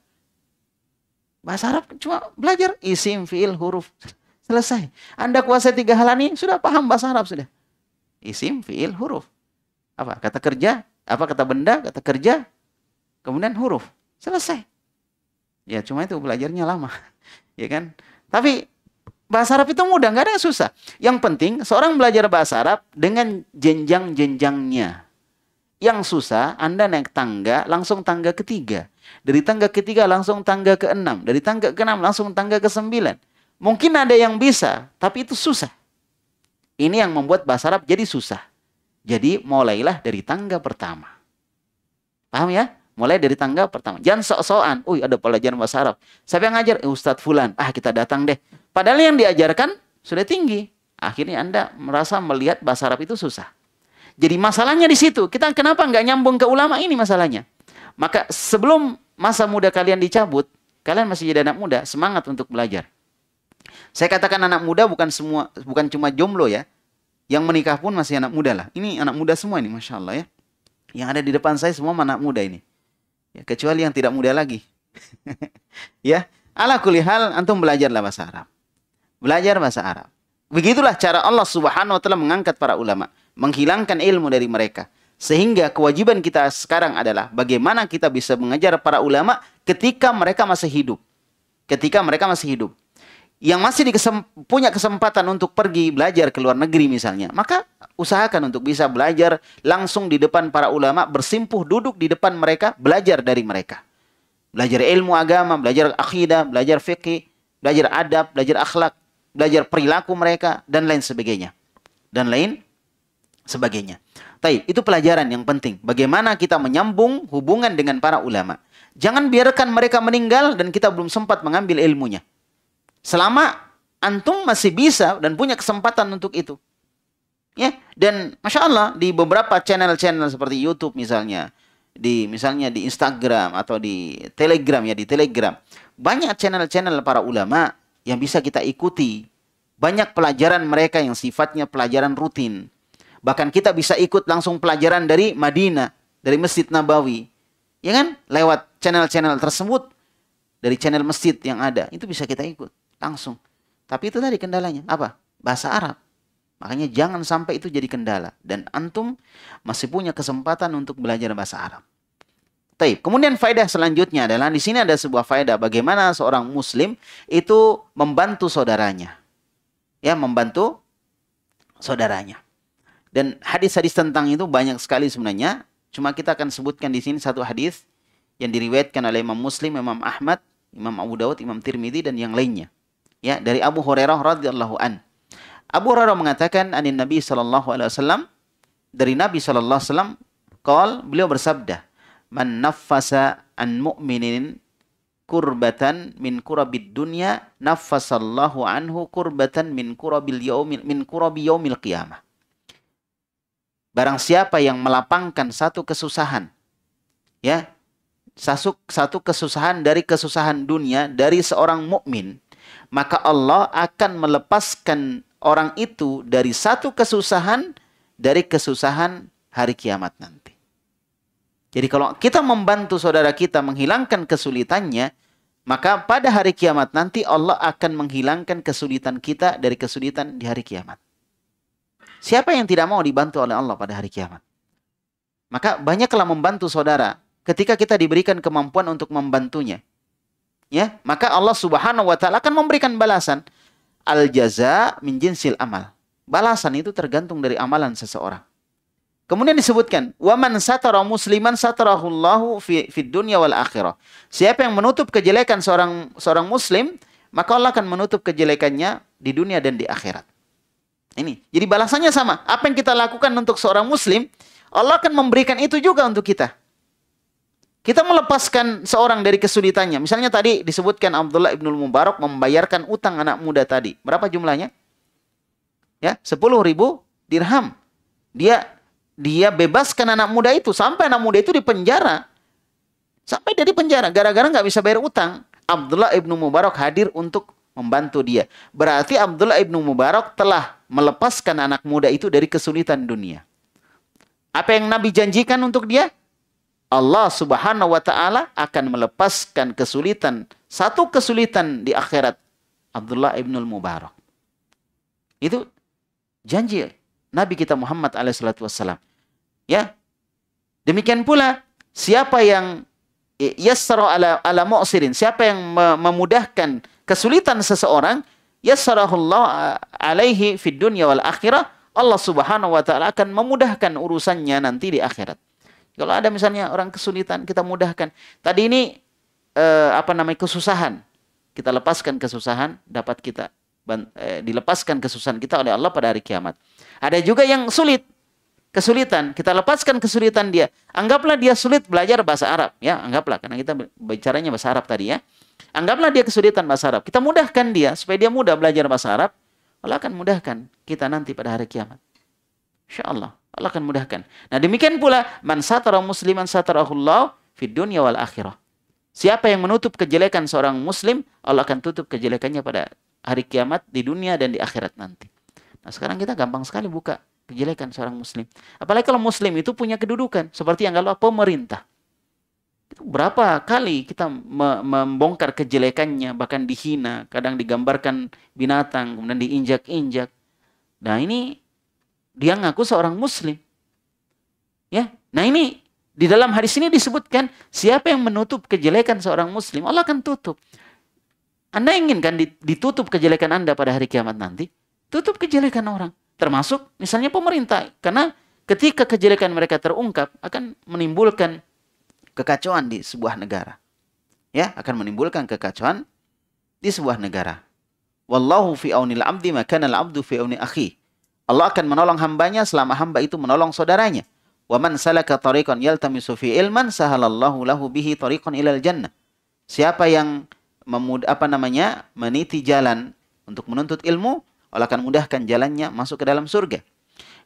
[SPEAKER 1] Bahasa Arab cuma belajar isim, fiil, huruf. Selesai. Anda kuasai tiga hal ini sudah paham bahasa Arab sudah. Isim, fiil, huruf. Apa? Kata kerja, apa kata benda, kata kerja, kemudian huruf. Selesai. Ya cuma itu belajarnya lama. ya kan? Tapi Bahasa Arab itu mudah, nggak ada yang susah. Yang penting seorang belajar bahasa Arab dengan jenjang-jenjangnya. Yang susah, Anda naik tangga, langsung tangga ketiga. Dari tangga ketiga langsung tangga keenam. Dari tangga keenam langsung tangga ke sembilan. Mungkin ada yang bisa, tapi itu susah. Ini yang membuat bahasa Arab jadi susah. Jadi mulailah dari tangga pertama. Paham ya? Mulai dari tangga pertama. Jangan sok-sokan. Uy, ada pelajaran bahasa Arab. Siapa yang ngajar? Eh, Ustadz Fulan. Ah, kita datang deh. Padahal yang diajarkan sudah tinggi. Akhirnya Anda merasa melihat bahasa Arab itu susah. Jadi masalahnya di situ. Kita kenapa nggak nyambung ke ulama ini masalahnya? Maka sebelum masa muda kalian dicabut, kalian masih jadi anak muda, semangat untuk belajar. Saya katakan anak muda bukan semua bukan cuma jomblo ya. Yang menikah pun masih anak muda lah. Ini anak muda semua ini, Masya Allah ya. Yang ada di depan saya semua anak muda ini. Ya, kecuali yang tidak muda lagi. ya, ala kulihal antum belajarlah bahasa Arab. Belajar bahasa Arab. Begitulah cara Allah Subhanahu wa taala mengangkat para ulama, menghilangkan ilmu dari mereka. Sehingga kewajiban kita sekarang adalah bagaimana kita bisa mengajar para ulama ketika mereka masih hidup. Ketika mereka masih hidup. Yang masih dikesem punya kesempatan untuk pergi belajar ke luar negeri misalnya, maka usahakan untuk bisa belajar langsung di depan para ulama, bersimpuh duduk di depan mereka, belajar dari mereka. Belajar ilmu agama, belajar akidah, belajar fikih, belajar adab, belajar akhlak, belajar perilaku mereka dan lain sebagainya. Dan lain sebagainya. tapi itu pelajaran yang penting. Bagaimana kita menyambung hubungan dengan para ulama. Jangan biarkan mereka meninggal dan kita belum sempat mengambil ilmunya. Selama antum masih bisa dan punya kesempatan untuk itu. Ya, dan masya Allah di beberapa channel-channel seperti YouTube misalnya, di misalnya di Instagram atau di Telegram ya di Telegram, banyak channel-channel para ulama yang bisa kita ikuti. Banyak pelajaran mereka yang sifatnya pelajaran rutin. Bahkan kita bisa ikut langsung pelajaran dari Madinah, dari Masjid Nabawi. Ya kan? Lewat channel-channel tersebut dari channel masjid yang ada, itu bisa kita ikut langsung. Tapi itu tadi kendalanya, apa? Bahasa Arab. Makanya jangan sampai itu jadi kendala. Dan antum masih punya kesempatan untuk belajar bahasa Arab. Taib. Kemudian faedah selanjutnya adalah di sini ada sebuah faedah bagaimana seorang muslim itu membantu saudaranya. Ya, membantu saudaranya. Dan hadis-hadis tentang itu banyak sekali sebenarnya. Cuma kita akan sebutkan di sini satu hadis yang diriwayatkan oleh Imam Muslim, Imam Ahmad, Imam Abu Dawud, Imam Tirmidzi dan yang lainnya. Ya, dari Abu Hurairah radhiyallahu an. Abu Hurairah mengatakan anin Nabi sallallahu alaihi wasallam dari Nabi sallallahu alaihi wasallam qol beliau bersabda man naffasa an mu'minin kurbatan min kurabid dunya naffasallahu anhu kurbatan min kurabil yaumil min kurabi yaumil qiyamah Barang siapa yang melapangkan satu kesusahan ya sasuk satu kesusahan dari kesusahan dunia dari seorang mukmin maka Allah akan melepaskan orang itu dari satu kesusahan dari kesusahan hari kiamat nanti. Jadi kalau kita membantu saudara kita menghilangkan kesulitannya, maka pada hari kiamat nanti Allah akan menghilangkan kesulitan kita dari kesulitan di hari kiamat. Siapa yang tidak mau dibantu oleh Allah pada hari kiamat? Maka banyaklah membantu saudara ketika kita diberikan kemampuan untuk membantunya. Ya, maka Allah Subhanahu wa taala akan memberikan balasan al jaza min jinsil amal. Balasan itu tergantung dari amalan seseorang. Kemudian disebutkan, "Waman satara musliman Allahu fi fid dunya wal akhirah." Siapa yang menutup kejelekan seorang seorang muslim, maka Allah akan menutup kejelekannya di dunia dan di akhirat. Ini. Jadi balasannya sama. Apa yang kita lakukan untuk seorang muslim, Allah akan memberikan itu juga untuk kita. Kita melepaskan seorang dari kesulitannya. Misalnya tadi disebutkan Abdullah Ibnul Mubarak membayarkan utang anak muda tadi. Berapa jumlahnya? Ya, sepuluh ribu dirham. Dia dia bebaskan anak muda itu. Sampai anak muda itu di penjara. Sampai dari penjara. Gara-gara nggak bisa bayar utang. Abdullah Ibnu Mubarak hadir untuk membantu dia. Berarti Abdullah Ibnu Mubarak telah melepaskan anak muda itu dari kesulitan dunia. Apa yang Nabi janjikan untuk dia? Allah Subhanahu wa taala akan melepaskan kesulitan, satu kesulitan di akhirat Abdullah ibnul Mubarak. Itu janji Nabi kita Muhammad alaihi wassalam. Ya. Demikian pula siapa yang yassara ala ala mu'sirin, siapa yang memudahkan kesulitan seseorang, yassarahullah alaihi fid dunya wal akhirah, Allah Subhanahu wa taala akan memudahkan urusannya nanti di akhirat. Kalau ada misalnya orang kesulitan, kita mudahkan. Tadi ini eh, apa namanya kesusahan, kita lepaskan kesusahan, dapat kita eh, dilepaskan kesusahan kita oleh Allah pada hari kiamat. Ada juga yang sulit, kesulitan, kita lepaskan kesulitan dia. Anggaplah dia sulit belajar bahasa Arab, ya, anggaplah karena kita bicaranya bahasa Arab tadi ya. Anggaplah dia kesulitan bahasa Arab. Kita mudahkan dia supaya dia mudah belajar bahasa Arab. Allah akan mudahkan kita nanti pada hari kiamat. Insya Allah. Allah akan mudahkan. Nah demikian pula, man satara musliman satarahullah fid dunia wal akhirah. Siapa yang menutup kejelekan seorang muslim, Allah akan tutup kejelekannya pada hari kiamat di dunia dan di akhirat nanti. Nah sekarang kita gampang sekali buka kejelekan seorang muslim. Apalagi kalau muslim itu punya kedudukan. Seperti yang kalau pemerintah. Berapa kali kita membongkar kejelekannya, bahkan dihina, kadang digambarkan binatang, kemudian diinjak-injak. Nah ini dia ngaku seorang muslim. Ya. Nah, ini di dalam hadis ini disebutkan siapa yang menutup kejelekan seorang muslim, Allah akan tutup. Anda inginkan ditutup kejelekan Anda pada hari kiamat nanti? Tutup kejelekan orang, termasuk misalnya pemerintah. Karena ketika kejelekan mereka terungkap akan menimbulkan kekacauan di sebuah negara. Ya, akan menimbulkan kekacauan di sebuah negara. Wallahu fi aunil abdi maka al abdu fi auni akhi. Allah akan menolong hambanya selama hamba itu menolong saudaranya. Wa man salaka tariqan yaltamisu fi ilman sahalallahu lahu bihi tariqan ilal jannah. Siapa yang memud apa namanya? meniti jalan untuk menuntut ilmu, Allah akan mudahkan jalannya masuk ke dalam surga.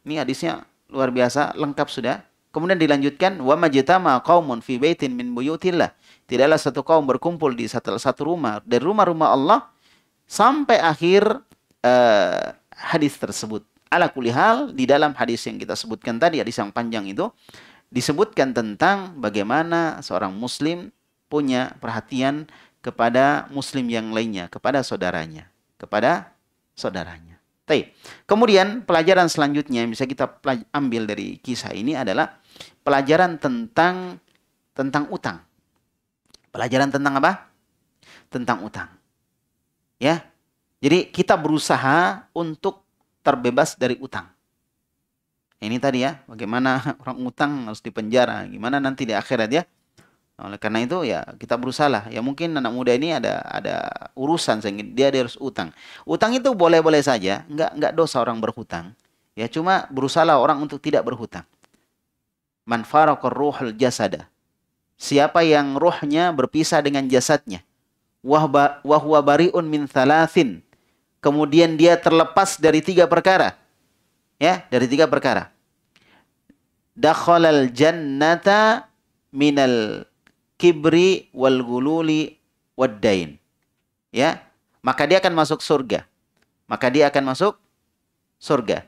[SPEAKER 1] Ini hadisnya luar biasa, lengkap sudah. Kemudian dilanjutkan wa majtama qaumun fi baitin min buyutillah. Tidaklah satu kaum berkumpul di satu, satu rumah dari rumah-rumah Allah sampai akhir uh, hadis tersebut. Ala hal di dalam hadis yang kita sebutkan tadi, hadis yang panjang itu, disebutkan tentang bagaimana seorang muslim punya perhatian kepada muslim yang lainnya, kepada saudaranya, kepada saudaranya. Tapi kemudian pelajaran selanjutnya yang bisa kita ambil dari kisah ini adalah pelajaran tentang tentang utang. Pelajaran tentang apa? Tentang utang. Ya. Jadi kita berusaha untuk terbebas dari utang. Ini tadi ya, bagaimana orang utang harus dipenjara, gimana nanti di akhirat ya. Oleh karena itu ya kita berusaha Ya mungkin anak muda ini ada ada urusan sehingga dia, harus utang. Utang itu boleh-boleh saja, nggak nggak dosa orang berhutang. Ya cuma berusaha orang untuk tidak berhutang. Man roh ruhul jasada. Siapa yang rohnya berpisah dengan jasadnya. Wahwa bariun min thalathin kemudian dia terlepas dari tiga perkara. Ya, dari tiga perkara. Dakhalal jannata minal kibri wal gululi waddain. Ya, maka dia akan masuk surga. Maka dia akan masuk surga.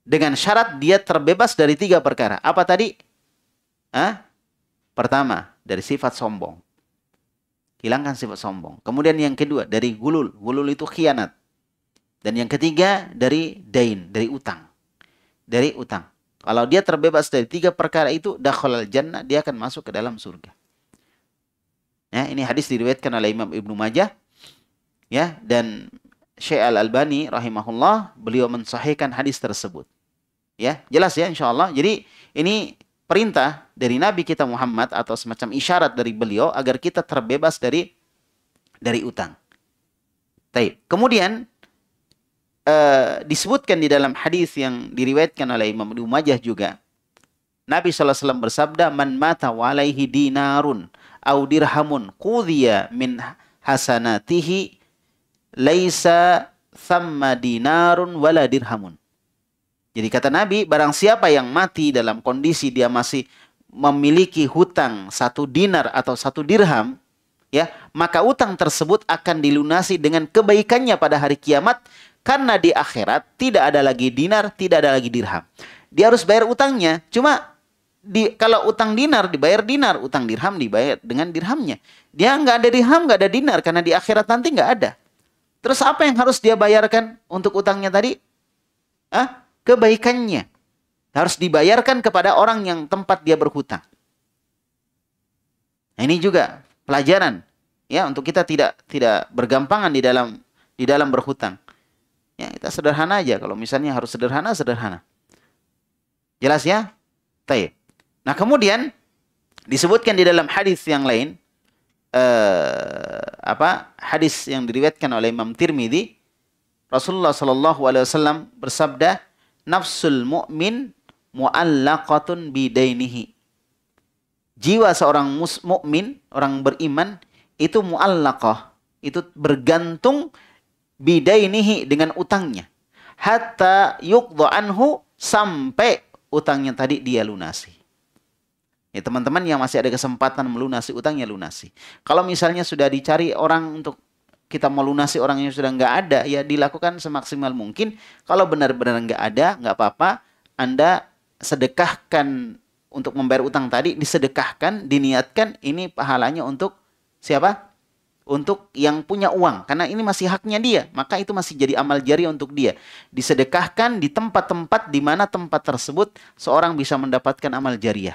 [SPEAKER 1] Dengan syarat dia terbebas dari tiga perkara. Apa tadi? Hah? Pertama, dari sifat sombong. Hilangkan sifat sombong. Kemudian yang kedua, dari gulul. Gulul itu khianat. Dan yang ketiga dari dain, dari utang. Dari utang. Kalau dia terbebas dari tiga perkara itu, dakhalal jannah, dia akan masuk ke dalam surga. Ya, ini hadis diriwayatkan oleh Imam Ibnu Majah. Ya, dan Syekh Al-Albani rahimahullah, beliau mensahihkan hadis tersebut. Ya, jelas ya insyaallah. Jadi ini perintah dari Nabi kita Muhammad atau semacam isyarat dari beliau agar kita terbebas dari dari utang. Taib. Kemudian Eh, disebutkan di dalam hadis yang diriwayatkan oleh Imam Ibnu Majah juga. Nabi SAW bersabda, Man mata walaihi dinarun au dirhamun kudhiya min hasanatihi laisa thamma dinarun wala dirhamun. Jadi kata Nabi, barang siapa yang mati dalam kondisi dia masih memiliki hutang satu dinar atau satu dirham, ya maka utang tersebut akan dilunasi dengan kebaikannya pada hari kiamat karena di akhirat tidak ada lagi dinar, tidak ada lagi dirham. Dia harus bayar utangnya. Cuma di kalau utang dinar dibayar dinar, utang dirham dibayar dengan dirhamnya. Dia nggak ada dirham, nggak ada dinar karena di akhirat nanti nggak ada. Terus apa yang harus dia bayarkan untuk utangnya tadi? Ah, kebaikannya harus dibayarkan kepada orang yang tempat dia berhutang. Nah, ini juga pelajaran ya untuk kita tidak tidak bergampangan di dalam di dalam berhutang. Ya, kita sederhana aja. Kalau misalnya harus sederhana, sederhana. Jelas ya? tay Nah, kemudian disebutkan di dalam hadis yang lain eh, apa? Hadis yang diriwayatkan oleh Imam Tirmidzi Rasulullah Shallallahu alaihi wasallam bersabda, "Nafsul mu'min mu'allaqatun bidainihi." Jiwa seorang mukmin, orang beriman itu mu'allaqah, itu bergantung bidainihi dengan utangnya hatta yuqdha anhu sampai utangnya tadi dia lunasi. Ya teman-teman yang masih ada kesempatan melunasi utangnya lunasi. Kalau misalnya sudah dicari orang untuk kita melunasi orang yang sudah nggak ada, ya dilakukan semaksimal mungkin. Kalau benar-benar nggak ada, nggak apa-apa. Anda sedekahkan untuk membayar utang tadi, disedekahkan, diniatkan, ini pahalanya untuk siapa? untuk yang punya uang karena ini masih haknya dia maka itu masih jadi amal jariah untuk dia disedekahkan di tempat-tempat di mana tempat tersebut seorang bisa mendapatkan amal jariah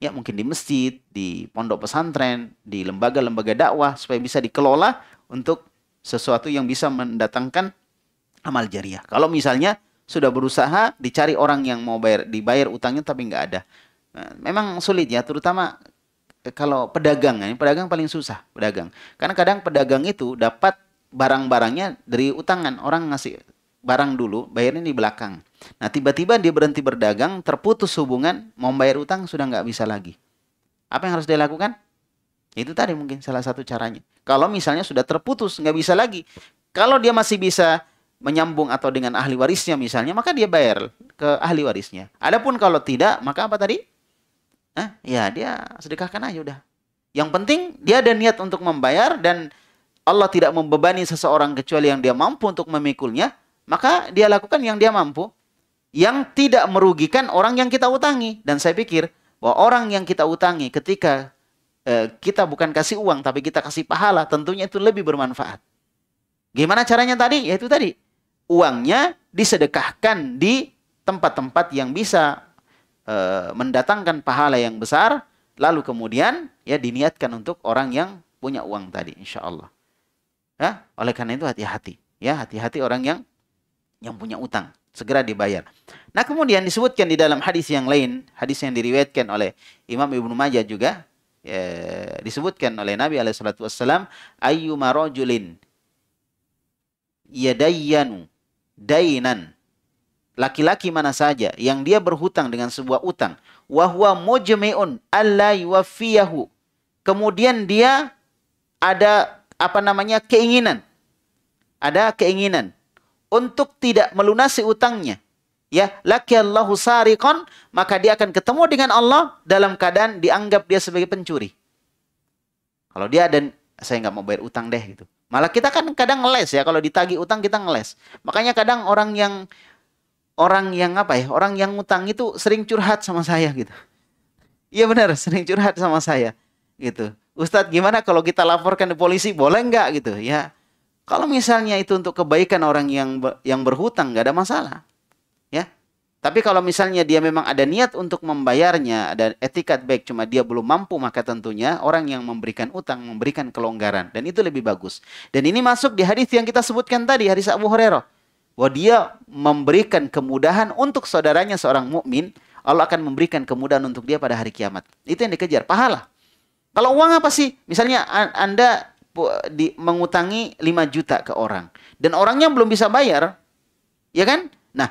[SPEAKER 1] ya mungkin di masjid di pondok pesantren di lembaga-lembaga dakwah supaya bisa dikelola untuk sesuatu yang bisa mendatangkan amal jariah kalau misalnya sudah berusaha dicari orang yang mau bayar dibayar utangnya tapi nggak ada nah, memang sulit ya terutama kalau pedagang ya, pedagang paling susah pedagang. Karena kadang pedagang itu dapat barang-barangnya dari utangan orang ngasih barang dulu, bayarnya di belakang. Nah tiba-tiba dia berhenti berdagang, terputus hubungan, mau bayar utang sudah nggak bisa lagi. Apa yang harus dia lakukan? Itu tadi mungkin salah satu caranya. Kalau misalnya sudah terputus, nggak bisa lagi. Kalau dia masih bisa menyambung atau dengan ahli warisnya misalnya, maka dia bayar ke ahli warisnya. Adapun kalau tidak, maka apa tadi? eh, ya dia sedekahkan aja udah. Yang penting dia ada niat untuk membayar dan Allah tidak membebani seseorang kecuali yang dia mampu untuk memikulnya, maka dia lakukan yang dia mampu yang tidak merugikan orang yang kita utangi dan saya pikir bahwa orang yang kita utangi ketika eh, kita bukan kasih uang tapi kita kasih pahala tentunya itu lebih bermanfaat. Gimana caranya tadi? Ya itu tadi uangnya disedekahkan di tempat-tempat yang bisa e, mendatangkan pahala yang besar lalu kemudian ya diniatkan untuk orang yang punya uang tadi insya Allah ya oleh karena itu hati-hati ya hati-hati orang yang yang punya utang segera dibayar. Nah kemudian disebutkan di dalam hadis yang lain, hadis yang diriwayatkan oleh Imam Ibnu Majah juga ya, disebutkan oleh Nabi Alaihissalatu ayu marojulin rajulin dainan laki-laki mana saja yang dia berhutang dengan sebuah utang wahwa mujmi'un alla yuwaffiyahu kemudian dia ada apa namanya keinginan ada keinginan untuk tidak melunasi utangnya ya laki allahu sariqan maka dia akan ketemu dengan Allah dalam keadaan dianggap dia sebagai pencuri kalau dia dan saya nggak mau bayar utang deh gitu malah kita kan kadang ngeles ya kalau ditagi utang kita ngeles makanya kadang orang yang orang yang apa ya orang yang ngutang itu sering curhat sama saya gitu iya benar sering curhat sama saya gitu Ustadz gimana kalau kita laporkan ke polisi boleh nggak gitu ya kalau misalnya itu untuk kebaikan orang yang yang berhutang nggak ada masalah ya tapi kalau misalnya dia memang ada niat untuk membayarnya ada etikat baik cuma dia belum mampu maka tentunya orang yang memberikan utang memberikan kelonggaran dan itu lebih bagus dan ini masuk di hadis yang kita sebutkan tadi hadis Abu Hurairah bahwa dia memberikan kemudahan untuk saudaranya seorang mukmin, Allah akan memberikan kemudahan untuk dia pada hari kiamat. Itu yang dikejar, pahala. Kalau uang apa sih? Misalnya Anda di, mengutangi 5 juta ke orang dan orangnya belum bisa bayar, ya kan? Nah,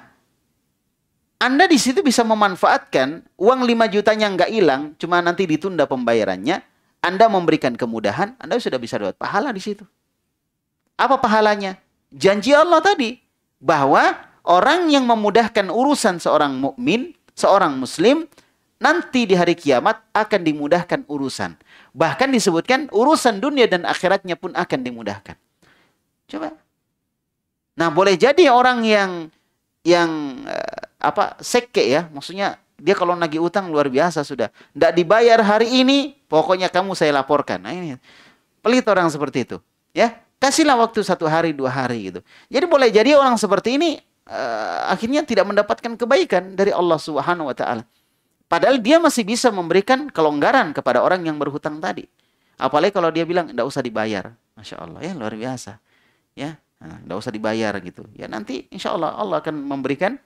[SPEAKER 1] Anda di situ bisa memanfaatkan uang 5 yang nggak hilang, cuma nanti ditunda pembayarannya. Anda memberikan kemudahan, Anda sudah bisa dapat pahala di situ. Apa pahalanya? Janji Allah tadi, bahwa orang yang memudahkan urusan seorang mukmin, seorang muslim nanti di hari kiamat akan dimudahkan urusan. Bahkan disebutkan urusan dunia dan akhiratnya pun akan dimudahkan. Coba. Nah, boleh jadi orang yang yang eh, apa seke ya, maksudnya dia kalau nagih utang luar biasa sudah. Tidak dibayar hari ini, pokoknya kamu saya laporkan. Nah, ini pelit orang seperti itu, ya. Kasihlah waktu satu hari, dua hari gitu. Jadi boleh jadi orang seperti ini uh, akhirnya tidak mendapatkan kebaikan dari Allah Subhanahu wa taala. Padahal dia masih bisa memberikan kelonggaran kepada orang yang berhutang tadi. Apalagi kalau dia bilang tidak usah dibayar. Masya Allah ya luar biasa. Ya, tidak nah, usah dibayar gitu. Ya nanti insya Allah Allah akan memberikan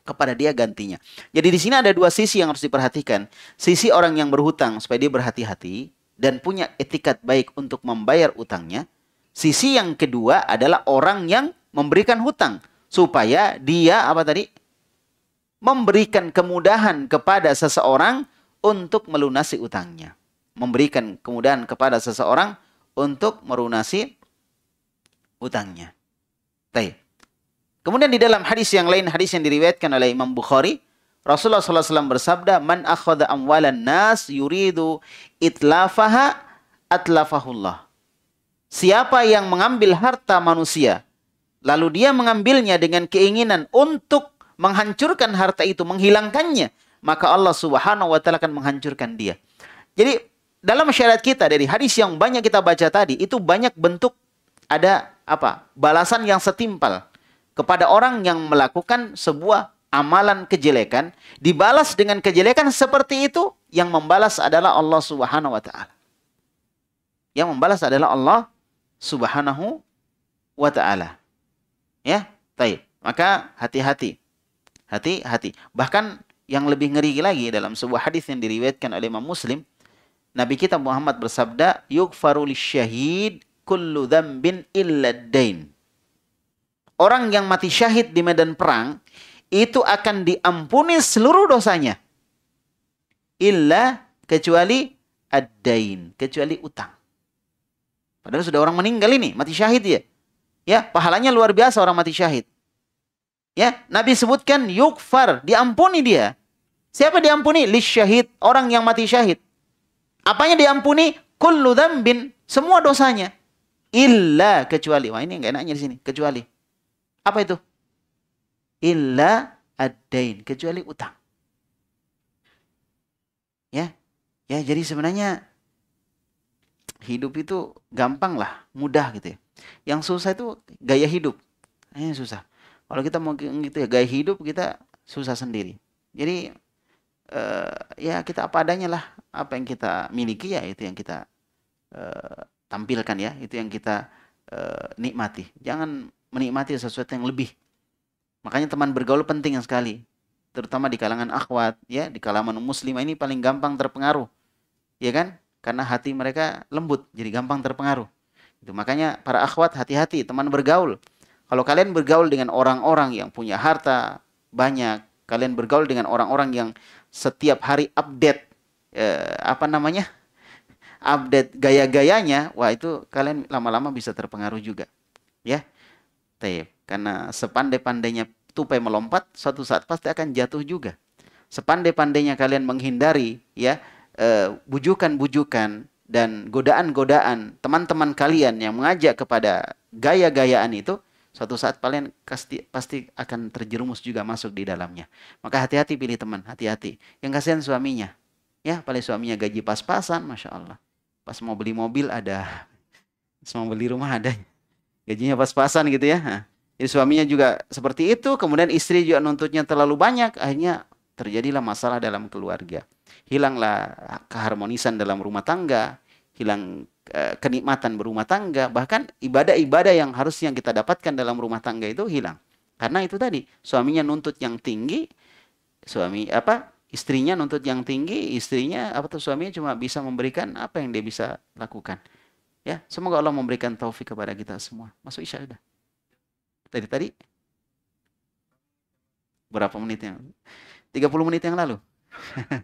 [SPEAKER 1] kepada dia gantinya. Jadi di sini ada dua sisi yang harus diperhatikan. Sisi orang yang berhutang supaya dia berhati-hati dan punya etikat baik untuk membayar utangnya Sisi yang kedua adalah orang yang memberikan hutang supaya dia apa tadi? memberikan kemudahan kepada seseorang untuk melunasi utangnya. Memberikan kemudahan kepada seseorang untuk melunasi utangnya. Baik. Kemudian di dalam hadis yang lain, hadis yang diriwayatkan oleh Imam Bukhari, Rasulullah SAW bersabda, Man akhada amwalan nas yuridu itlafaha atlafahullah. Siapa yang mengambil harta manusia, lalu dia mengambilnya dengan keinginan untuk menghancurkan harta itu, menghilangkannya, maka Allah Subhanahu wa taala akan menghancurkan dia. Jadi dalam syariat kita dari hadis yang banyak kita baca tadi itu banyak bentuk ada apa? balasan yang setimpal kepada orang yang melakukan sebuah amalan kejelekan dibalas dengan kejelekan seperti itu yang membalas adalah Allah Subhanahu wa taala. Yang membalas adalah Allah Subhanahu wa taala. Ya, baik. Maka hati-hati. Hati-hati. Bahkan yang lebih ngeri lagi dalam sebuah hadis yang diriwayatkan oleh Imam Muslim, Nabi kita Muhammad bersabda, "Yughfaru lisyahid kullu dzambin illa dain." Orang yang mati syahid di medan perang itu akan diampuni seluruh dosanya. Illa kecuali ad-dain, kecuali utang. Padahal sudah orang meninggal ini, mati syahid ya. Ya, pahalanya luar biasa orang mati syahid. Ya, Nabi sebutkan yukfar, diampuni dia. Siapa diampuni? Lis syahid, orang yang mati syahid. Apanya diampuni? Kullu dhambin, semua dosanya. Illa kecuali. Wah, ini enggak enaknya di sini, kecuali. Apa itu? Illa ad-dain, kecuali utang. Ya. Ya, jadi sebenarnya hidup itu gampang lah, mudah gitu ya. Yang susah itu gaya hidup. Ini susah. Kalau kita mau gitu ya gaya hidup kita susah sendiri. Jadi uh, ya kita apa adanya lah. Apa yang kita miliki ya itu yang kita uh, tampilkan ya, itu yang kita uh, nikmati. Jangan menikmati sesuatu yang lebih. Makanya teman bergaul penting sekali, terutama di kalangan akhwat ya, di kalangan muslimah ini paling gampang terpengaruh. Ya kan? karena hati mereka lembut jadi gampang terpengaruh itu makanya para akhwat hati-hati teman bergaul kalau kalian bergaul dengan orang-orang yang punya harta banyak kalian bergaul dengan orang-orang yang setiap hari update eh, apa namanya update gaya-gayanya wah itu kalian lama-lama bisa terpengaruh juga ya tapi karena sepandai-pandainya tupai melompat suatu saat pasti akan jatuh juga sepandai-pandainya kalian menghindari ya Eh, bujukan-bujukan dan godaan-godaan teman-teman kalian yang mengajak kepada gaya-gayaan itu, suatu saat kalian pasti, pasti akan terjerumus juga masuk di dalamnya. Maka hati-hati pilih teman, hati-hati. Yang kasihan suaminya. Ya, paling suaminya gaji pas-pasan, Masya Allah. Pas mau beli mobil ada, pas mau beli rumah ada. Gajinya pas-pasan gitu ya. Jadi suaminya juga seperti itu, kemudian istri juga nuntutnya terlalu banyak, akhirnya terjadilah masalah dalam keluarga. Hilanglah keharmonisan dalam rumah tangga, hilang eh, kenikmatan berumah tangga, bahkan ibadah-ibadah yang harusnya kita dapatkan dalam rumah tangga itu hilang. Karena itu tadi, suaminya nuntut yang tinggi, suami apa? Istrinya nuntut yang tinggi, istrinya apa tuh suaminya cuma bisa memberikan apa yang dia bisa lakukan. Ya, semoga Allah memberikan taufik kepada kita semua. Masuk Isya sudah. Tadi tadi berapa menitnya? 30 menit yang lalu.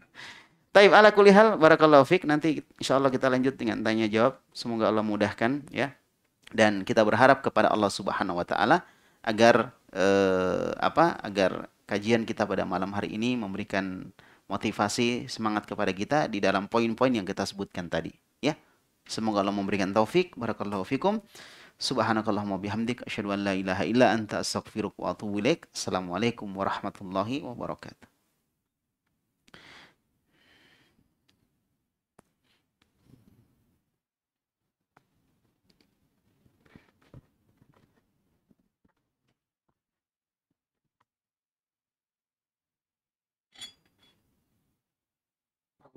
[SPEAKER 1] Taib ala kulihal barakallahu fik. Nanti insya Allah kita lanjut dengan tanya jawab. Semoga Allah mudahkan ya. Dan kita berharap kepada Allah Subhanahu wa taala agar eh, apa? Agar kajian kita pada malam hari ini memberikan motivasi, semangat kepada kita di dalam poin-poin yang kita sebutkan tadi, ya. Semoga Allah memberikan taufik, barakallahu fikum. Subhanakallahumma bihamdik asyhadu an la ilaha illa anta astaghfiruka wa atubu ilaik. Assalamualaikum warahmatullahi wabarakatuh.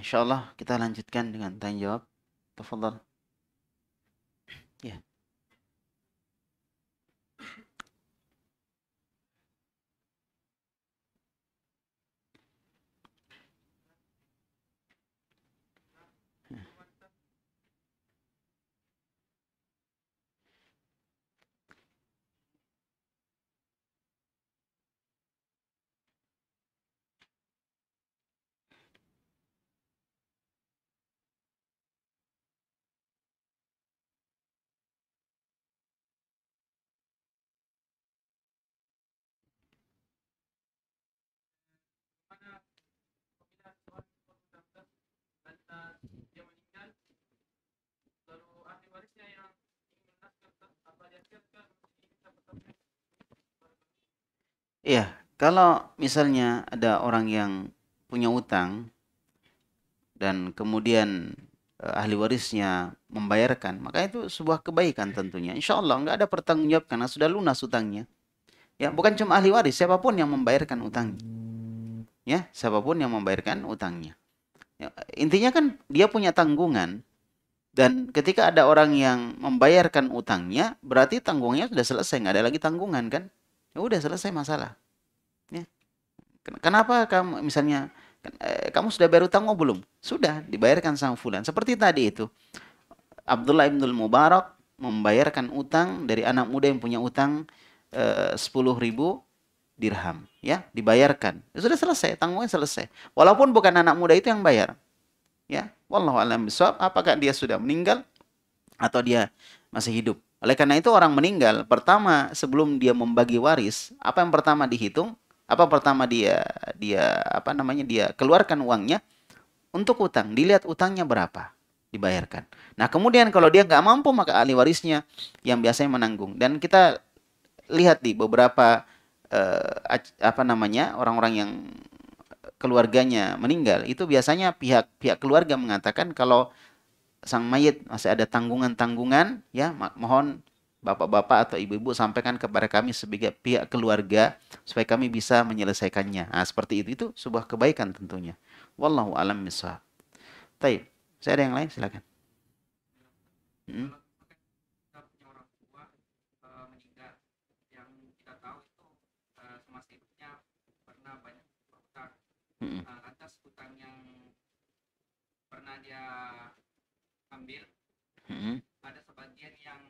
[SPEAKER 1] insyaallah kita lanjutkan dengan tanya jawab. Tafadhal. misalnya ada orang yang punya utang dan kemudian eh, ahli warisnya membayarkan, maka itu sebuah kebaikan tentunya. Insya Allah nggak ada pertanggungjawab karena sudah lunas utangnya. Ya, bukan cuma ahli waris, siapapun yang membayarkan utangnya. Ya, siapapun yang membayarkan utangnya. Ya, intinya kan dia punya tanggungan, dan ketika ada orang yang membayarkan utangnya, berarti tanggungannya sudah selesai, nggak ada lagi tanggungan kan? Ya udah selesai masalah. Kenapa kamu misalnya kan, eh, kamu sudah bayar utang oh belum? Sudah dibayarkan sama fulan. Seperti tadi itu Abdullah ibnul Mubarak membayarkan utang dari anak muda yang punya utang eh, sepuluh ribu dirham ya dibayarkan sudah selesai tanggungnya selesai walaupun bukan anak muda itu yang bayar ya wallahu alam bisawab apakah dia sudah meninggal atau dia masih hidup oleh karena itu orang meninggal pertama sebelum dia membagi waris apa yang pertama dihitung apa pertama dia dia apa namanya dia keluarkan uangnya untuk utang. Dilihat utangnya berapa dibayarkan. Nah kemudian kalau dia nggak mampu maka ahli warisnya yang biasanya menanggung. Dan kita lihat di beberapa eh, apa namanya orang-orang yang keluarganya meninggal itu biasanya pihak pihak keluarga mengatakan kalau sang mayit masih ada tanggungan-tanggungan ya mohon bapak-bapak atau ibu-ibu sampaikan kepada kami sebagai pihak keluarga supaya kami bisa menyelesaikannya. Nah, seperti itu itu sebuah kebaikan tentunya. Wallahu alam misal. Taib. Saya ada yang lain silakan. Hmm. Hmm. ada sebagian yang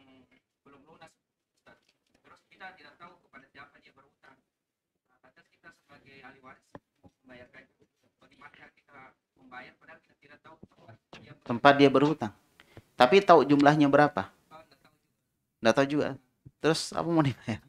[SPEAKER 1] kita tidak tahu kepada siapa dia berhutang nah, kita sebagai ahli waris membayarkan bagaimana kita membayar padahal kita tidak tahu tempat dia berhutang. tapi tahu jumlahnya berapa tidak ah, tahu juga terus apa mau dibayar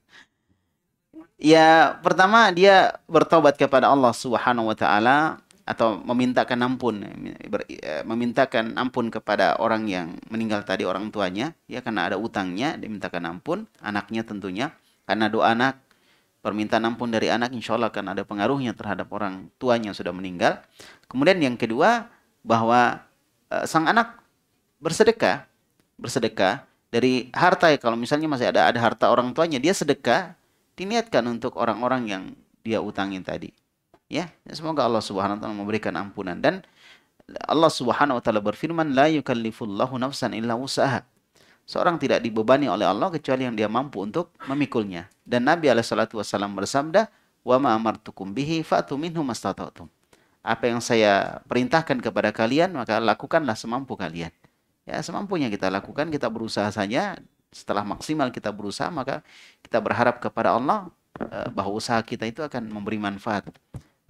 [SPEAKER 1] Ya, pertama dia bertobat kepada Allah Subhanahu wa taala atau memintakan ampun eh, memintakan ampun kepada orang yang meninggal tadi orang tuanya ya karena ada utangnya dimintakan ampun anaknya tentunya karena doa anak, permintaan ampun dari anak insya Allah akan ada pengaruhnya terhadap orang tuanya yang sudah meninggal. Kemudian yang kedua, bahwa e, sang anak bersedekah, bersedekah dari harta ya kalau misalnya masih ada ada harta orang tuanya dia sedekah diniatkan untuk orang-orang yang dia utangin tadi ya semoga Allah Subhanahu wa taala memberikan ampunan dan Allah Subhanahu wa taala berfirman la yukallifullahu nafsan illa usaha seorang tidak dibebani oleh Allah kecuali yang dia mampu untuk memikulnya. Dan Nabi alaihi wasallam bersabda, "Wa ma amartukum bihi fa'tu minhu Apa yang saya perintahkan kepada kalian maka lakukanlah semampu kalian. Ya, semampunya kita lakukan, kita berusaha saja. Setelah maksimal kita berusaha, maka kita berharap kepada Allah eh, bahwa usaha kita itu akan memberi manfaat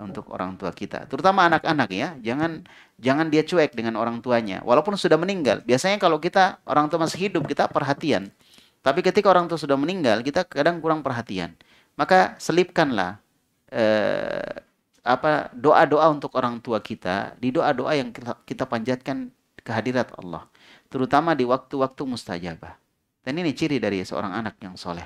[SPEAKER 1] untuk orang tua kita, terutama anak-anak ya. Jangan jangan dia cuek dengan orang tuanya, walaupun sudah meninggal. Biasanya kalau kita orang tua masih hidup kita perhatian, tapi ketika orang tua sudah meninggal kita kadang kurang perhatian. Maka selipkanlah eh, apa doa-doa untuk orang tua kita di doa-doa yang kita panjatkan kehadirat Allah, terutama di waktu-waktu mustajabah. Dan ini ciri dari seorang anak yang soleh,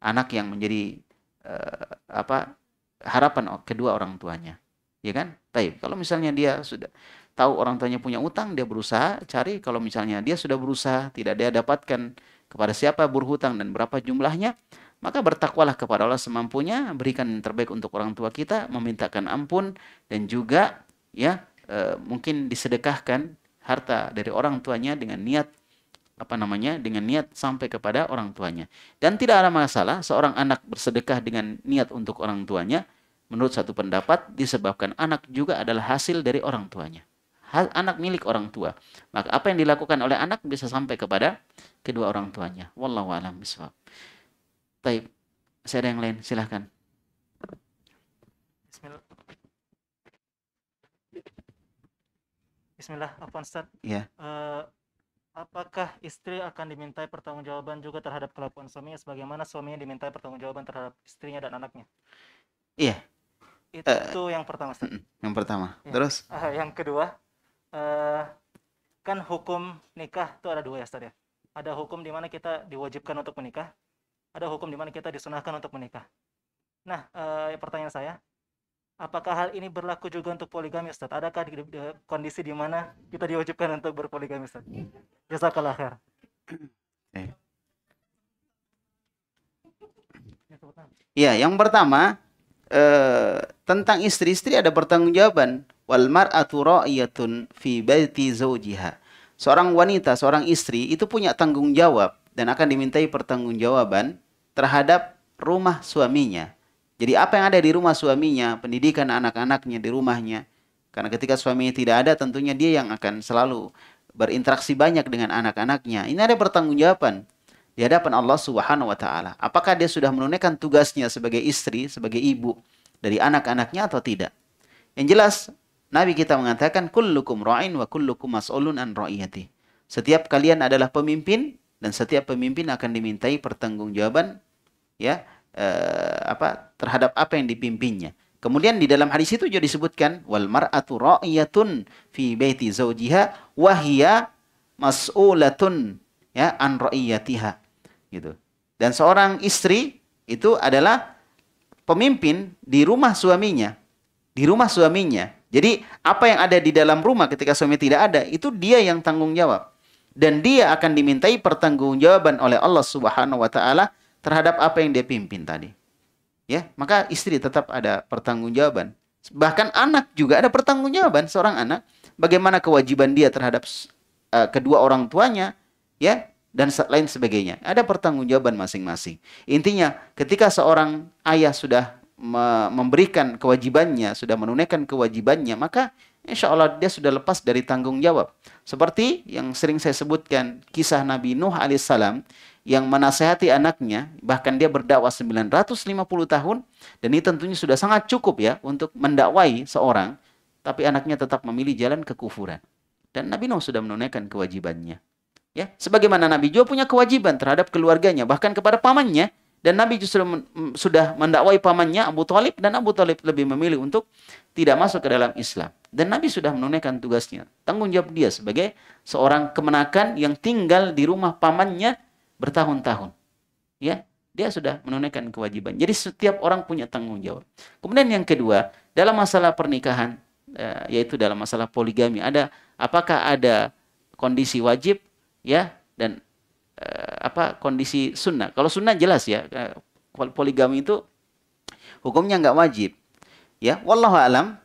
[SPEAKER 1] anak yang menjadi eh, apa harapan oh, kedua orang tuanya. Ya kan? Tapi kalau misalnya dia sudah tahu orang tuanya punya utang, dia berusaha cari. Kalau misalnya dia sudah berusaha, tidak dia dapatkan kepada siapa berhutang dan berapa jumlahnya, maka bertakwalah kepada Allah semampunya, berikan yang terbaik untuk orang tua kita, memintakan ampun dan juga ya eh, mungkin disedekahkan harta dari orang tuanya dengan niat apa namanya dengan niat sampai kepada orang tuanya dan tidak ada masalah seorang anak bersedekah dengan niat untuk orang tuanya menurut satu pendapat disebabkan anak juga adalah hasil dari orang tuanya Hal, anak milik orang tua maka apa yang dilakukan oleh anak bisa sampai kepada kedua orang tuanya wallahu alam bisawab baik saya ada yang lain silahkan
[SPEAKER 2] Bismillah Bismillah apa Ustaz yeah. Iya. uh, Apakah istri akan dimintai pertanggungjawaban juga terhadap kelakuan suaminya sebagaimana suaminya dimintai pertanggungjawaban terhadap istrinya dan anaknya? Iya. Itu uh, yang pertama. Ustaz. Yang pertama. Ya. Terus? Uh, yang kedua, uh, kan hukum nikah itu ada dua ya, Ustaz ya. Ada hukum di mana kita diwajibkan untuk menikah, ada hukum di mana kita disunahkan untuk menikah. Nah, uh, pertanyaan saya, Apakah hal ini berlaku juga untuk poligami Ustaz? Adakah di, di, kondisi di mana kita diwajibkan untuk berpoligami Ustaz? Jazakallah khair. Eh.
[SPEAKER 1] Ya, yang pertama eh, tentang istri-istri ada pertanggungjawaban. Wal mar'atu ra'iyatun fi baiti zaujiha. Seorang wanita, seorang istri itu punya tanggung jawab dan akan dimintai pertanggungjawaban terhadap rumah suaminya jadi apa yang ada di rumah suaminya, pendidikan anak-anaknya di rumahnya. Karena ketika suaminya tidak ada tentunya dia yang akan selalu berinteraksi banyak dengan anak-anaknya. Ini ada pertanggungjawaban di hadapan Allah Subhanahu wa taala. Apakah dia sudah menunaikan tugasnya sebagai istri, sebagai ibu dari anak-anaknya atau tidak? Yang jelas Nabi kita mengatakan kullukum ra'in wa kullukum mas'ulun an ra'iyati. Setiap kalian adalah pemimpin dan setiap pemimpin akan dimintai pertanggungjawaban ya eh, apa terhadap apa yang dipimpinnya. Kemudian di dalam hadis itu juga disebutkan wal mar'atu ra'iyatun fi baiti zaujiha wa hiya mas'ulatun ya an ra'iyatiha gitu. Dan seorang istri itu adalah pemimpin di rumah suaminya, di rumah suaminya. Jadi apa yang ada di dalam rumah ketika suami tidak ada itu dia yang tanggung jawab dan dia akan dimintai pertanggungjawaban oleh Allah Subhanahu wa taala terhadap apa yang dia pimpin tadi. Ya, maka istri tetap ada pertanggungjawaban. Bahkan anak juga ada pertanggungjawaban seorang anak bagaimana kewajiban dia terhadap uh, kedua orang tuanya, ya, dan lain sebagainya. Ada pertanggungjawaban masing-masing. Intinya, ketika seorang ayah sudah me memberikan kewajibannya, sudah menunaikan kewajibannya, maka insya Allah dia sudah lepas dari tanggung jawab. Seperti yang sering saya sebutkan, kisah Nabi Nuh alaihissalam yang menasehati anaknya, bahkan dia berdakwah 950 tahun, dan ini tentunya sudah sangat cukup ya untuk mendakwai seorang, tapi anaknya tetap memilih jalan kekufuran. Dan Nabi Nuh sudah menunaikan kewajibannya. Ya, sebagaimana Nabi juga punya kewajiban terhadap keluarganya, bahkan kepada pamannya, dan Nabi justru sudah mendakwai pamannya Abu Talib, dan Abu Talib lebih memilih untuk tidak masuk ke dalam Islam. Dan Nabi sudah menunaikan tugasnya, tanggung jawab dia sebagai seorang kemenakan yang tinggal di rumah pamannya bertahun-tahun. Ya, dia sudah menunaikan kewajiban. Jadi setiap orang punya tanggung jawab. Kemudian yang kedua, dalam masalah pernikahan eh, yaitu dalam masalah poligami ada apakah ada kondisi wajib ya dan eh, apa kondisi sunnah. Kalau sunnah jelas ya eh, poligami itu hukumnya nggak wajib. Ya, wallahu alam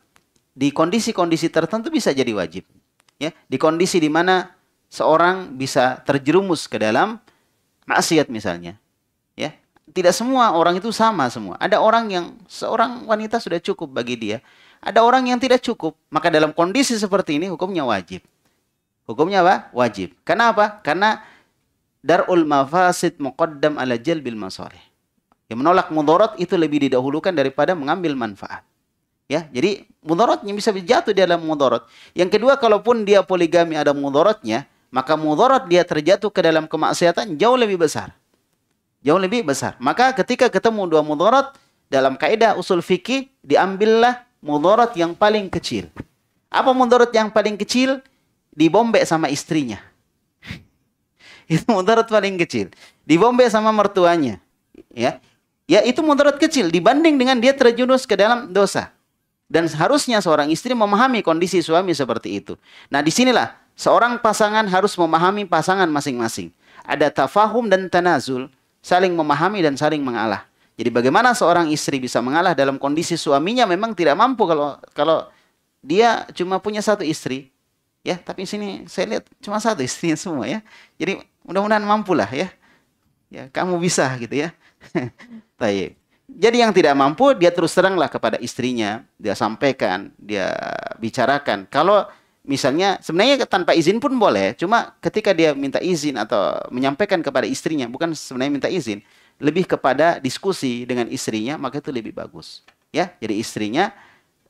[SPEAKER 1] di kondisi-kondisi tertentu bisa jadi wajib. Ya, di kondisi di mana seorang bisa terjerumus ke dalam maksiat misalnya. Ya, tidak semua orang itu sama semua. Ada orang yang seorang wanita sudah cukup bagi dia. Ada orang yang tidak cukup. Maka dalam kondisi seperti ini hukumnya wajib. Hukumnya apa? Wajib. Kenapa? Karena darul mafasid muqaddam ala jalbil masalih. Yang menolak mudarat itu lebih didahulukan daripada mengambil manfaat. Ya, jadi mudaratnya bisa jatuh di dalam mudarat. Yang kedua, kalaupun dia poligami ada mudaratnya, maka mudarat dia terjatuh ke dalam kemaksiatan jauh lebih besar. Jauh lebih besar. Maka ketika ketemu dua mudarat dalam kaidah usul fikih diambillah mudarat yang paling kecil. Apa mudarat yang paling kecil? Dibombek sama istrinya. itu mudarat paling kecil. Dibombek sama mertuanya. Ya. Ya itu mudarat kecil dibanding dengan dia terjunus ke dalam dosa. Dan seharusnya seorang istri memahami kondisi suami seperti itu. Nah disinilah Seorang pasangan harus memahami pasangan masing-masing. Ada tafahum dan tanazul, saling memahami dan saling mengalah. Jadi bagaimana seorang istri bisa mengalah dalam kondisi suaminya memang tidak mampu kalau kalau dia cuma punya satu istri, ya. Tapi sini saya lihat cuma satu istrinya semua ya. Jadi mudah-mudahan mampulah ya. Ya, kamu bisa gitu ya. Baik. Jadi yang tidak mampu dia terus teranglah kepada istrinya, dia sampaikan, dia bicarakan. Kalau misalnya sebenarnya tanpa izin pun boleh cuma ketika dia minta izin atau menyampaikan kepada istrinya bukan sebenarnya minta izin lebih kepada diskusi dengan istrinya maka itu lebih bagus ya jadi istrinya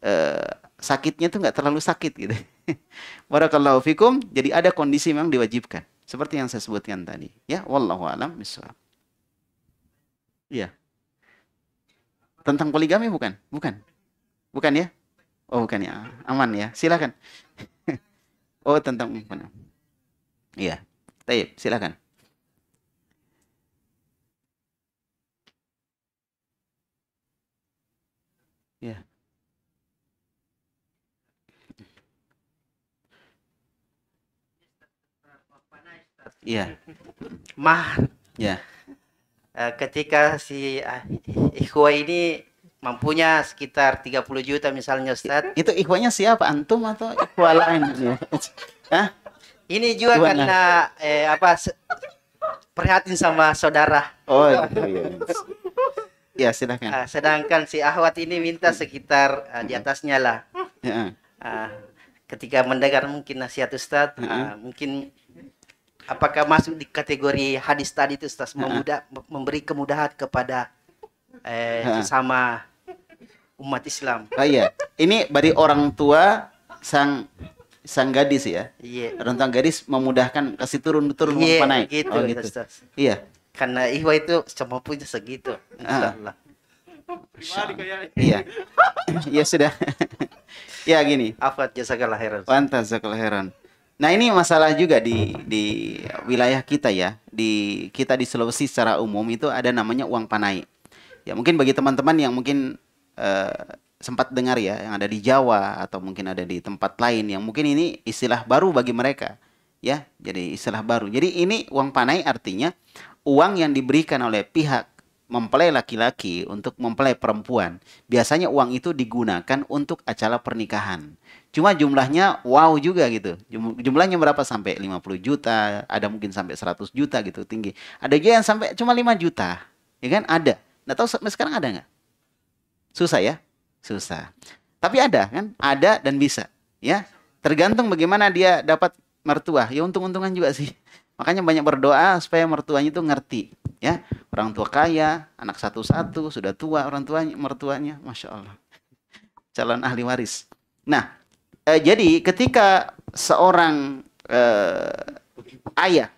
[SPEAKER 1] eh, sakitnya itu nggak terlalu sakit gitu barakallahu fikum jadi ada kondisi memang diwajibkan seperti yang saya sebutkan tadi ya wallahu alam misal Ya, tentang poligami bukan bukan bukan ya oh bukan ya aman ya silakan Oh, tentang mana? Iya. Taib, silakan. Ya. Iya. Mah. Ya. Ketika si ah, Ikhwa ini mampunya sekitar 30 juta misalnya Ustaz. Itu ikhwanya siapa antum atau ikhwa lain? Hah? Ini juga karena eh, apa prihatin sama saudara. Oh iya. iya. ya silakan. Uh, sedangkan si Ahwat ini minta sekitar uh, di atasnya lah. Uh, ketika mendengar mungkin nasihat Ustaz, uh, mungkin apakah masuk di kategori hadis tadi itu Ustaz memudah, memberi kemudahan kepada eh, sesama umat Islam. Oh iya. Ini dari orang tua sang sang gadis ya. Iya. Orang tua gadis memudahkan kasih turun turun iya, naik. Gitu, oh, gitu. Ustaz. Iya. Karena Ihwa itu cuma punya segitu. Ah. Insyaallah. Ah. Iya. ya sudah. ya gini. Afat jasa kelahiran. Pantas jasa kelahiran. Nah ini masalah juga di di wilayah kita ya di kita di Sulawesi secara umum itu ada namanya uang panai. Ya mungkin bagi teman-teman yang mungkin Eh, sempat dengar ya yang ada di Jawa atau mungkin ada di tempat lain yang mungkin ini istilah baru bagi mereka ya jadi istilah baru jadi ini uang panai artinya uang yang diberikan oleh pihak mempelai laki-laki untuk mempelai perempuan biasanya uang itu digunakan untuk acara pernikahan cuma jumlahnya wow juga gitu jumlahnya berapa sampai 50 juta ada mungkin sampai 100 juta gitu tinggi ada juga yang sampai cuma 5 juta ya kan ada nah tahu sampai sekarang ada nggak Susah ya? Susah. Tapi ada kan? Ada dan bisa, ya. Tergantung bagaimana dia dapat mertua. Ya untung-untungan juga sih. Makanya banyak berdoa supaya mertuanya itu ngerti, ya. Orang tua kaya, anak satu-satu, sudah tua orang tuanya, mertuanya, masya Allah. Calon ahli waris. Nah, eh, jadi ketika seorang eh, ayah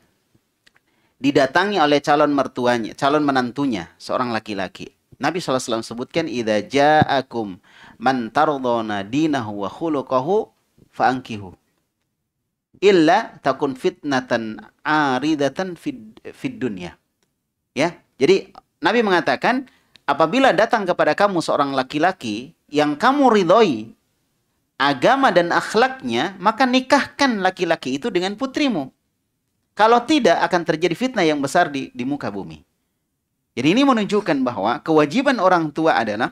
[SPEAKER 1] didatangi oleh calon mertuanya, calon menantunya, seorang laki-laki. Nabi SAW sebutkan idza ja'akum man tardona dinahu wa khuluquhu fa'ankihu illa takun fitnatan aridatan fid, fid dunya. Ya. Jadi Nabi mengatakan apabila datang kepada kamu seorang laki-laki yang kamu ridhoi agama dan akhlaknya, maka nikahkan laki-laki itu dengan putrimu. Kalau tidak akan terjadi fitnah yang besar di, di muka bumi. Jadi ini menunjukkan bahwa kewajiban orang tua adalah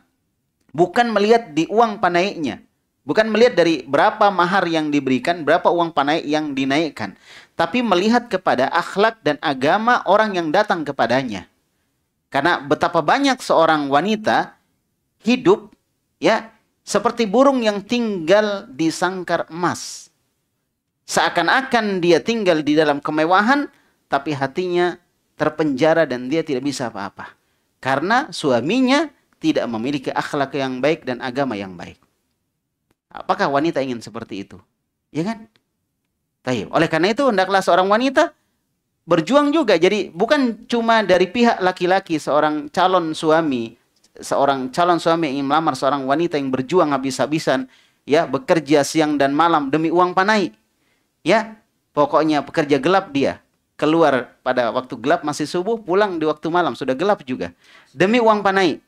[SPEAKER 1] bukan melihat di uang panaiknya, bukan melihat dari berapa mahar yang diberikan, berapa uang panai yang dinaikkan, tapi melihat kepada akhlak dan agama orang yang datang kepadanya. Karena betapa banyak seorang wanita hidup ya seperti burung yang tinggal di sangkar emas. Seakan-akan dia tinggal di dalam kemewahan tapi hatinya terpenjara dan dia tidak bisa apa-apa. Karena suaminya tidak memiliki akhlak yang baik dan agama yang baik. Apakah wanita ingin seperti itu? Ya kan? Tapi Oleh karena itu hendaklah seorang wanita berjuang juga. Jadi bukan cuma dari pihak laki-laki seorang calon suami, seorang calon suami yang ingin melamar seorang wanita yang berjuang habis-habisan, ya bekerja siang dan malam demi uang panai. Ya, pokoknya pekerja gelap dia keluar pada waktu gelap masih subuh, pulang di waktu malam sudah gelap juga demi uang panai.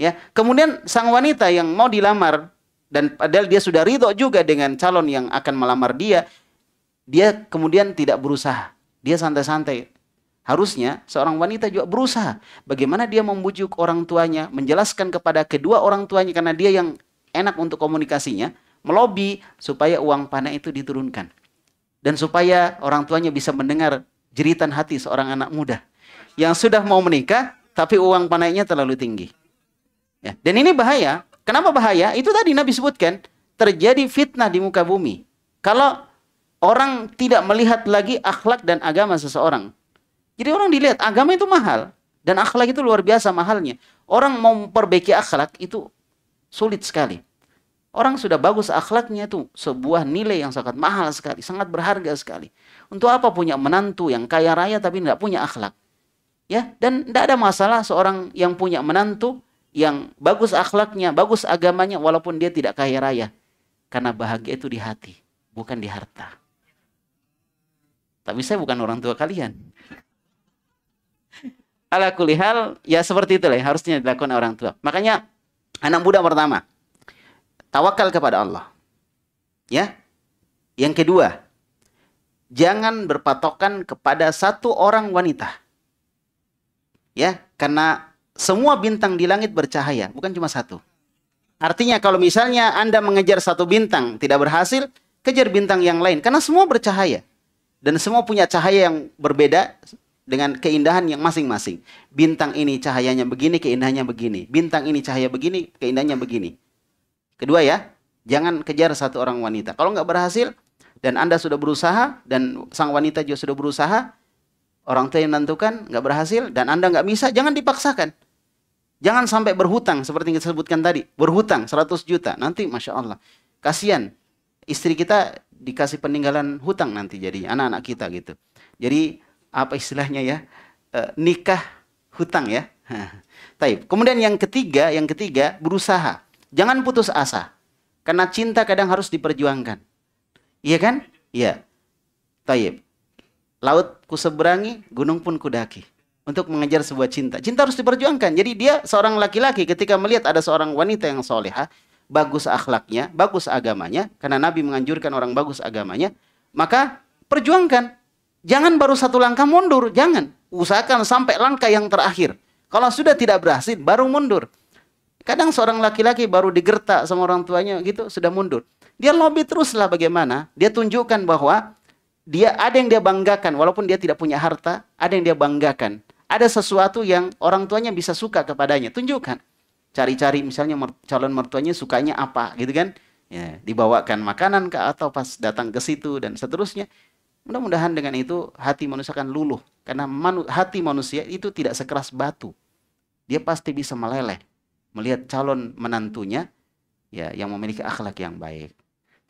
[SPEAKER 1] Ya, kemudian sang wanita yang mau dilamar dan padahal dia sudah ridho juga dengan calon yang akan melamar dia, dia kemudian tidak berusaha. Dia santai-santai. Harusnya seorang wanita juga berusaha bagaimana dia membujuk orang tuanya, menjelaskan kepada kedua orang tuanya karena dia yang enak untuk komunikasinya, melobi supaya uang panai itu diturunkan. Dan supaya orang tuanya bisa mendengar jeritan hati seorang anak muda yang sudah mau menikah tapi uang panainya terlalu tinggi. Ya, dan ini bahaya. Kenapa bahaya? Itu tadi Nabi sebutkan terjadi fitnah di muka bumi. Kalau orang tidak melihat lagi akhlak dan agama seseorang. Jadi orang dilihat agama itu mahal dan akhlak itu luar biasa mahalnya. Orang mau memperbaiki akhlak itu sulit sekali. Orang sudah bagus akhlaknya itu sebuah nilai yang sangat mahal sekali, sangat berharga sekali. Untuk apa punya menantu yang kaya raya tapi tidak punya akhlak? Ya, dan tidak ada masalah seorang yang punya menantu yang bagus akhlaknya, bagus agamanya walaupun dia tidak kaya raya. Karena bahagia itu di hati, bukan di harta. Tapi saya bukan orang tua kalian. Ala kulihal, ya seperti itulah yang harusnya dilakukan orang tua. Makanya anak muda pertama, tawakal kepada Allah. Ya. Yang kedua, jangan berpatokan kepada satu orang wanita. Ya, karena semua bintang di langit bercahaya, bukan cuma satu. Artinya kalau misalnya Anda mengejar satu bintang tidak berhasil, kejar bintang yang lain karena semua bercahaya dan semua punya cahaya yang berbeda dengan keindahan yang masing-masing. Bintang ini cahayanya begini, keindahannya begini. Bintang ini cahaya begini, keindahannya begini. Kedua ya, jangan kejar satu orang wanita. Kalau nggak berhasil, dan Anda sudah berusaha dan sang wanita juga sudah berusaha, orang tua yang menentukan nggak berhasil dan Anda nggak bisa, jangan dipaksakan. Jangan sampai berhutang seperti yang saya sebutkan tadi, berhutang 100 juta. Nanti Masya Allah, kasihan istri kita dikasih peninggalan hutang nanti jadi anak-anak kita gitu. Jadi apa istilahnya ya, e, nikah hutang ya. Taib. Kemudian yang ketiga, yang ketiga berusaha. Jangan putus asa. Karena cinta kadang harus diperjuangkan. Iya kan? Iya. Taib. Laut ku seberangi, gunung pun kudaki. Untuk mengejar sebuah cinta. Cinta harus diperjuangkan. Jadi dia seorang laki-laki ketika melihat ada seorang wanita yang soleha, bagus akhlaknya, bagus agamanya, karena Nabi menganjurkan orang bagus agamanya, maka perjuangkan. Jangan baru satu langkah mundur, jangan. Usahakan sampai langkah yang terakhir. Kalau sudah tidak berhasil, baru mundur. Kadang seorang laki-laki baru digertak sama orang tuanya gitu, sudah mundur. Dia lobby teruslah bagaimana. Dia tunjukkan bahwa dia ada yang dia banggakan walaupun dia tidak punya harta, ada yang dia banggakan. Ada sesuatu yang orang tuanya bisa suka kepadanya. Tunjukkan. Cari-cari misalnya calon mertuanya sukanya apa gitu kan. Ya, dibawakan makanan ke atau pas datang ke situ dan seterusnya. Mudah-mudahan dengan itu hati manusia akan luluh karena manu, hati manusia itu tidak sekeras batu. Dia pasti bisa meleleh melihat calon menantunya ya yang memiliki akhlak yang baik.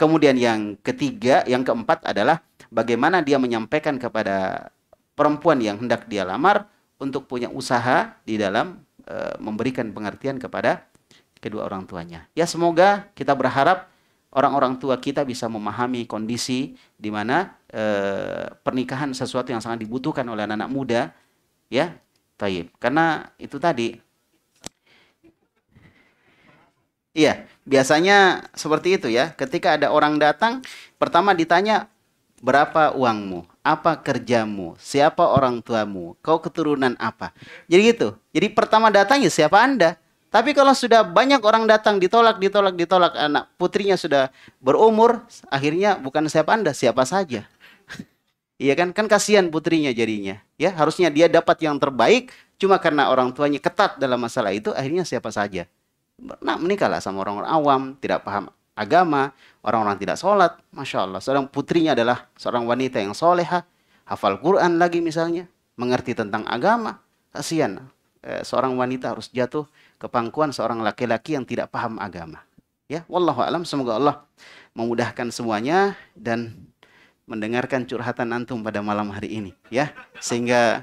[SPEAKER 1] Kemudian yang ketiga, yang keempat adalah bagaimana dia menyampaikan kepada perempuan yang hendak dia lamar untuk punya usaha di dalam e, memberikan pengertian kepada kedua orang tuanya. Ya semoga kita berharap orang-orang tua kita bisa memahami kondisi di mana e, pernikahan sesuatu yang sangat dibutuhkan oleh anak-anak muda ya. Taib. Karena itu tadi Iya, biasanya seperti itu ya. Ketika ada orang datang, pertama ditanya berapa uangmu, apa kerjamu, siapa orang tuamu, kau keturunan apa. Jadi gitu. Jadi pertama datangnya siapa Anda? Tapi kalau sudah banyak orang datang ditolak, ditolak, ditolak, anak putrinya sudah berumur, akhirnya bukan siapa Anda, siapa saja. iya kan? Kan kasihan putrinya jadinya. Ya, harusnya dia dapat yang terbaik, cuma karena orang tuanya ketat dalam masalah itu, akhirnya siapa saja nah menikahlah sama orang-orang awam, tidak paham agama, orang-orang tidak sholat. Masya Allah, seorang putrinya adalah seorang wanita yang soleha, hafal Quran lagi misalnya, mengerti tentang agama. Kasihan, eh, seorang wanita harus jatuh ke pangkuan seorang laki-laki yang tidak paham agama. Ya, wallahu alam semoga Allah memudahkan semuanya dan mendengarkan curhatan antum pada malam hari ini ya sehingga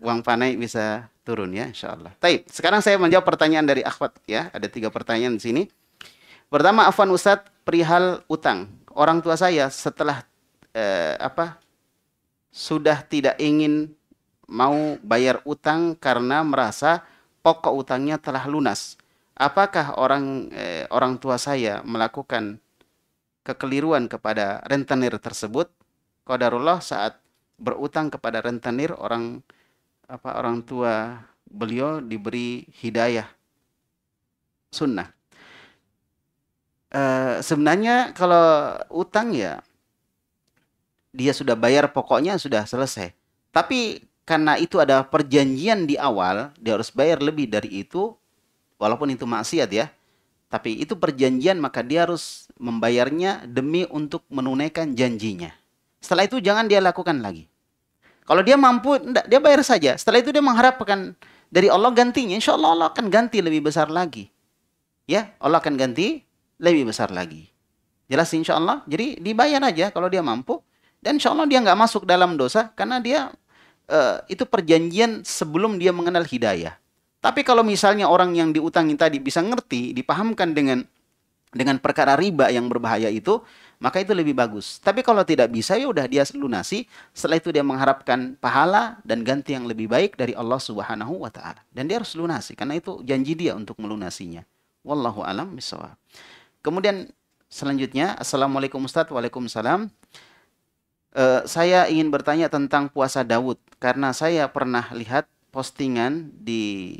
[SPEAKER 1] uang panai bisa turun ya insya Allah. Taib. Sekarang saya menjawab pertanyaan dari Akhwat ya. Ada tiga pertanyaan di sini. Pertama, Afwan Ustad perihal utang. Orang tua saya setelah eh, apa sudah tidak ingin mau bayar utang karena merasa pokok utangnya telah lunas. Apakah orang eh, orang tua saya melakukan kekeliruan kepada rentenir tersebut? Qadarullah saat berutang kepada rentenir orang apa orang tua beliau diberi hidayah sunnah. E, sebenarnya kalau utang ya dia sudah bayar pokoknya sudah selesai. Tapi karena itu ada perjanjian di awal, dia harus bayar lebih dari itu walaupun itu maksiat ya. Tapi itu perjanjian maka dia harus membayarnya demi untuk menunaikan janjinya. Setelah itu jangan dia lakukan lagi. Kalau dia mampu, enggak, dia bayar saja. Setelah itu dia mengharapkan dari Allah gantinya. Insya Allah Allah akan ganti lebih besar lagi. Ya, Allah akan ganti lebih besar lagi. Jelas insya Allah. Jadi dibayar aja kalau dia mampu. Dan insya Allah dia nggak masuk dalam dosa karena dia uh, itu perjanjian sebelum dia mengenal hidayah. Tapi kalau misalnya orang yang diutangin tadi bisa ngerti, dipahamkan dengan dengan perkara riba yang berbahaya itu, maka itu lebih bagus. Tapi kalau tidak bisa ya udah dia lunasi, setelah itu dia mengharapkan pahala dan ganti yang lebih baik dari Allah Subhanahu wa taala. Dan dia harus lunasi karena itu janji dia untuk melunasinya. Wallahu alam misalnya. Kemudian selanjutnya, Assalamualaikum Ustaz, Waalaikumsalam. E, saya ingin bertanya tentang puasa Daud karena saya pernah lihat postingan di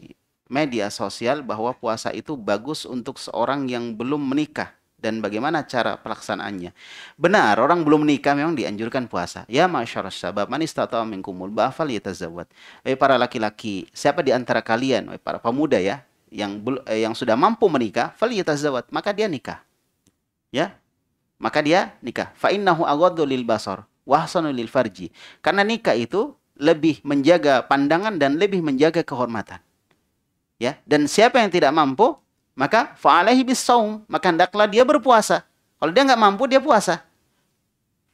[SPEAKER 1] media sosial bahwa puasa itu bagus untuk seorang yang belum menikah dan bagaimana cara pelaksanaannya. Benar, orang belum menikah memang dianjurkan puasa. Ya masyarakat sahabat, manis tata minkumul ba'fal yatazawwad. Eh para laki-laki, siapa di antara kalian, eh, para pemuda ya, yang eh, yang sudah mampu menikah, fal yatazawwad, maka dia nikah. Ya. Maka dia nikah. Fa'innahu agadu lil basar wahsanu lil farji. Karena nikah itu lebih menjaga pandangan dan lebih menjaga kehormatan. Ya, dan siapa yang tidak mampu, maka fa'alaihi saum, maka hendaklah dia berpuasa. Kalau dia nggak mampu dia puasa.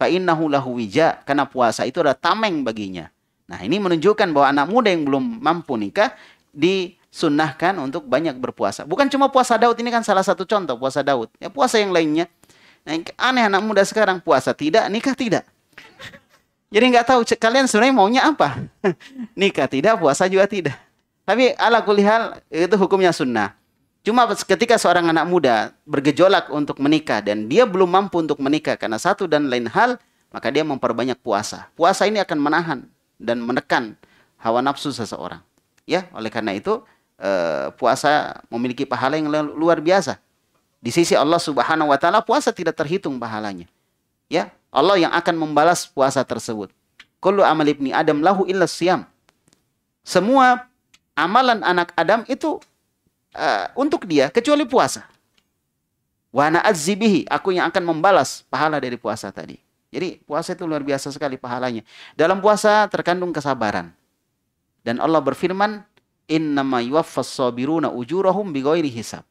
[SPEAKER 1] Fa innahu lahu wija, karena puasa itu adalah tameng baginya. Nah, ini menunjukkan bahwa anak muda yang belum mampu nikah disunnahkan untuk banyak berpuasa. Bukan cuma puasa Daud ini kan salah satu contoh puasa Daud. Ya puasa yang lainnya. Nah, aneh anak muda sekarang puasa tidak, nikah tidak. Jadi nggak tahu kalian sebenarnya maunya apa. nikah tidak, puasa juga tidak. Tapi ala kulihal itu hukumnya sunnah. Cuma ketika seorang anak muda bergejolak untuk menikah dan dia belum mampu untuk menikah karena satu dan lain hal, maka dia memperbanyak puasa. Puasa ini akan menahan dan menekan hawa nafsu seseorang. Ya, oleh karena itu eh, puasa memiliki pahala yang luar biasa. Di sisi Allah Subhanahu wa taala puasa tidak terhitung pahalanya. Ya, Allah yang akan membalas puasa tersebut. Kullu amal ibni Adam lahu illa siyam. Semua amalan anak Adam itu uh, untuk dia kecuali puasa. Wa azibihi, aku yang akan membalas pahala dari puasa tadi. Jadi puasa itu luar biasa sekali pahalanya. Dalam puasa terkandung kesabaran. Dan Allah berfirman, "Innama yuwaffas sabiruna ujurahum bighairi hisab."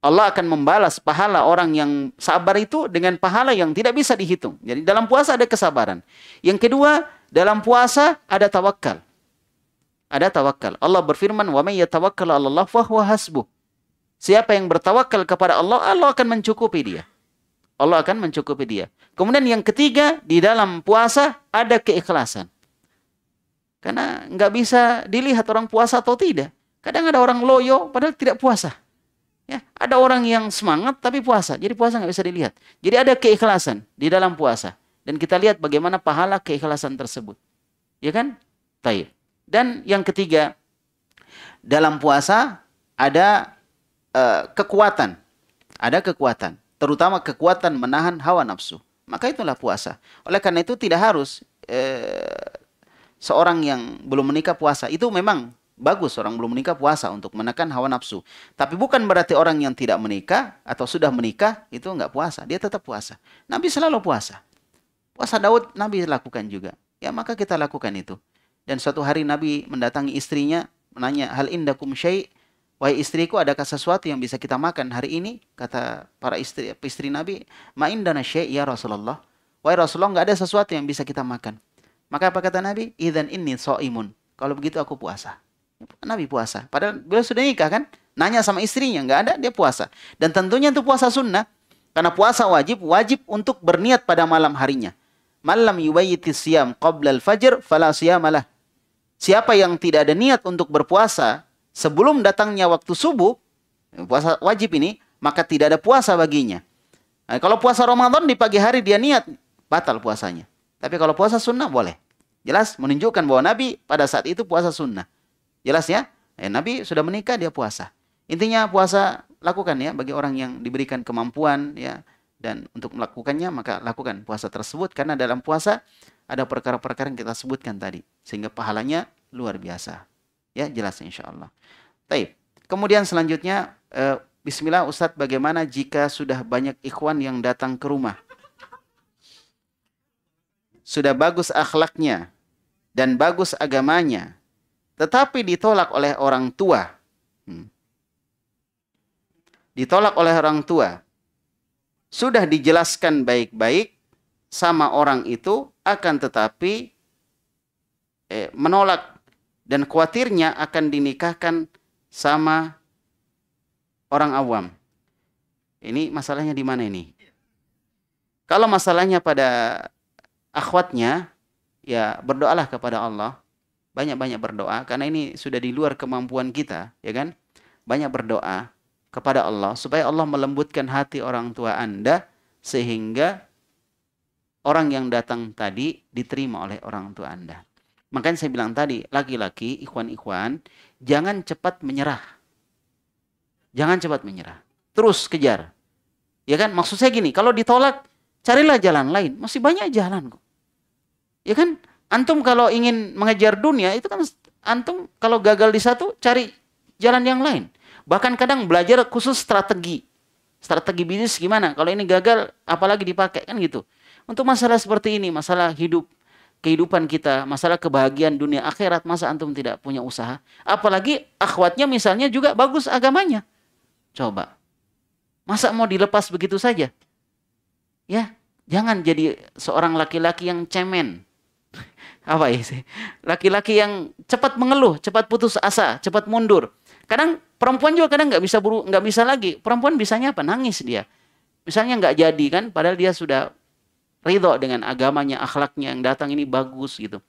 [SPEAKER 1] Allah akan membalas pahala orang yang sabar itu dengan pahala yang tidak bisa dihitung. Jadi dalam puasa ada kesabaran. Yang kedua, dalam puasa ada tawakal ada tawakal. Allah berfirman, "Wa may yatawakkal 'ala Allah fa huwa hasbuh." Siapa yang bertawakal kepada Allah, Allah akan mencukupi dia. Allah akan mencukupi dia. Kemudian yang ketiga, di dalam puasa ada keikhlasan. Karena nggak bisa dilihat orang puasa atau tidak. Kadang ada orang loyo padahal tidak puasa. Ya, ada orang yang semangat tapi puasa. Jadi puasa nggak bisa dilihat. Jadi ada keikhlasan di dalam puasa. Dan kita lihat bagaimana pahala keikhlasan tersebut. Ya kan? Taib. Dan yang ketiga, dalam puasa ada uh, kekuatan. Ada kekuatan, terutama kekuatan menahan hawa nafsu. Maka itulah puasa. Oleh karena itu tidak harus uh, seorang yang belum menikah puasa. Itu memang bagus orang belum menikah puasa untuk menekan hawa nafsu. Tapi bukan berarti orang yang tidak menikah atau sudah menikah itu enggak puasa. Dia tetap puasa. Nabi selalu puasa. Puasa Daud Nabi lakukan juga. Ya maka kita lakukan itu. Dan suatu hari Nabi mendatangi istrinya, menanya, hal indakum syai' Wahai istriku, adakah sesuatu yang bisa kita makan hari ini? Kata para istri, istri Nabi, Ma'indana syai' ya Rasulullah. Wahai Rasulullah, nggak ada sesuatu yang bisa kita makan. Maka apa kata Nabi? Idan ini so'imun. Kalau begitu aku puasa. Nabi puasa. Padahal beliau sudah nikah kan? Nanya sama istrinya, nggak ada, dia puasa. Dan tentunya itu puasa sunnah. Karena puasa wajib, wajib untuk berniat pada malam harinya. Malam yubayiti siam qabla al-fajr, fala siyamalah. Siapa yang tidak ada niat untuk berpuasa sebelum datangnya waktu subuh, puasa wajib ini, maka tidak ada puasa baginya. Nah, kalau puasa Ramadan di pagi hari dia niat, batal puasanya. Tapi kalau puasa sunnah boleh. Jelas menunjukkan bahwa Nabi pada saat itu puasa sunnah. Jelas ya? Eh, Nabi sudah menikah dia puasa. Intinya puasa lakukan ya bagi orang yang diberikan kemampuan ya dan untuk melakukannya maka lakukan puasa tersebut karena dalam puasa ada perkara-perkara yang kita sebutkan tadi sehingga pahalanya luar biasa. Ya, jelas insya Allah. Taib. Kemudian selanjutnya e, Bismillah Ustadz bagaimana jika sudah banyak ikhwan yang datang ke rumah? Sudah bagus akhlaknya dan bagus agamanya, tetapi ditolak oleh orang tua. Hmm. Ditolak oleh orang tua. Sudah dijelaskan baik-baik sama orang itu, akan tetapi eh, menolak dan khawatirnya akan dinikahkan sama orang awam. Ini masalahnya di mana ini? Kalau masalahnya pada akhwatnya, ya berdoalah kepada Allah. Banyak-banyak berdoa karena ini sudah di luar kemampuan kita, ya kan? Banyak berdoa kepada Allah supaya Allah melembutkan hati orang tua Anda sehingga orang yang datang tadi diterima oleh orang tua Anda. Makanya saya bilang tadi, laki-laki, ikhwan-ikhwan, jangan cepat menyerah. Jangan cepat menyerah. Terus kejar. Ya kan? Maksud saya gini, kalau ditolak, carilah jalan lain. Masih banyak jalan kok. Ya kan? Antum kalau ingin mengejar dunia, itu kan antum kalau gagal di satu, cari jalan yang lain. Bahkan kadang belajar khusus strategi. Strategi bisnis gimana? Kalau ini gagal, apalagi dipakai? Kan gitu. Untuk masalah seperti ini, masalah hidup, kehidupan kita, masalah kebahagiaan dunia akhirat, masa antum tidak punya usaha? Apalagi akhwatnya misalnya juga bagus agamanya. Coba. Masa mau dilepas begitu saja? Ya, jangan jadi seorang laki-laki yang cemen. Apa ya sih? Laki-laki yang cepat mengeluh, cepat putus asa, cepat mundur. Kadang perempuan juga kadang nggak bisa buru, nggak bisa lagi. Perempuan bisanya apa? Nangis dia. Misalnya nggak jadi kan, padahal dia sudah ridho dengan agamanya, akhlaknya yang datang ini bagus gitu.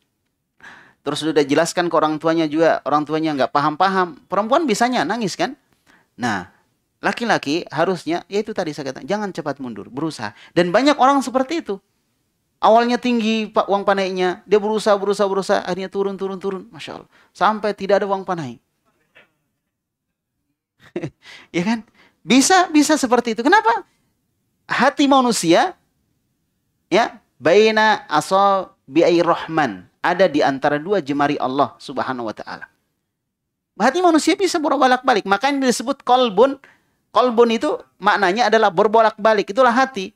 [SPEAKER 1] Terus sudah jelaskan ke orang tuanya juga, orang tuanya nggak paham-paham. Perempuan bisanya nangis kan? Nah, laki-laki harusnya, ya itu tadi saya katakan, jangan cepat mundur, berusaha. Dan banyak orang seperti itu. Awalnya tinggi pak uang panainya, dia berusaha, berusaha, berusaha, akhirnya turun, turun, turun. Masya Allah. Sampai tidak ada uang panai. ya kan? Bisa, bisa seperti itu. Kenapa? Hati manusia ya baina asabi'i rohman ada di antara dua jemari Allah Subhanahu wa taala. Hati manusia bisa berbolak-balik, makanya disebut kolbun. Kolbun itu maknanya adalah berbolak-balik, itulah hati.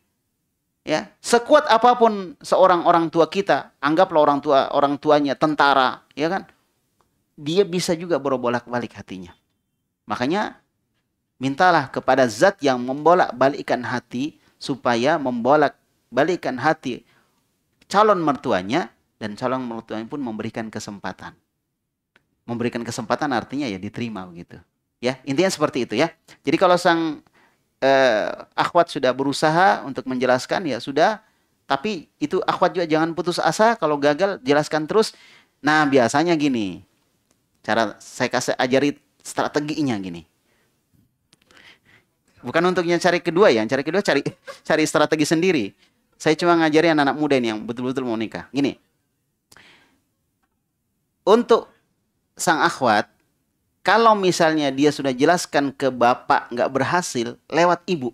[SPEAKER 1] Ya, sekuat apapun seorang orang tua kita, anggaplah orang tua orang tuanya tentara, ya kan? Dia bisa juga berbolak-balik hatinya. Makanya mintalah kepada zat yang membolak-balikkan hati supaya membolak balikan hati calon mertuanya dan calon mertuanya pun memberikan kesempatan. Memberikan kesempatan artinya ya diterima begitu. Ya, intinya seperti itu ya. Jadi kalau sang eh, akhwat sudah berusaha untuk menjelaskan ya sudah, tapi itu akhwat juga jangan putus asa kalau gagal jelaskan terus. Nah, biasanya gini. Cara saya kasih ajari strateginya gini. Bukan untuk yang cari kedua ya, cari kedua cari cari strategi sendiri. Saya cuma ngajarin anak-anak muda ini yang betul-betul mau nikah. Gini, untuk sang akhwat, kalau misalnya dia sudah jelaskan ke bapak nggak berhasil, lewat ibu.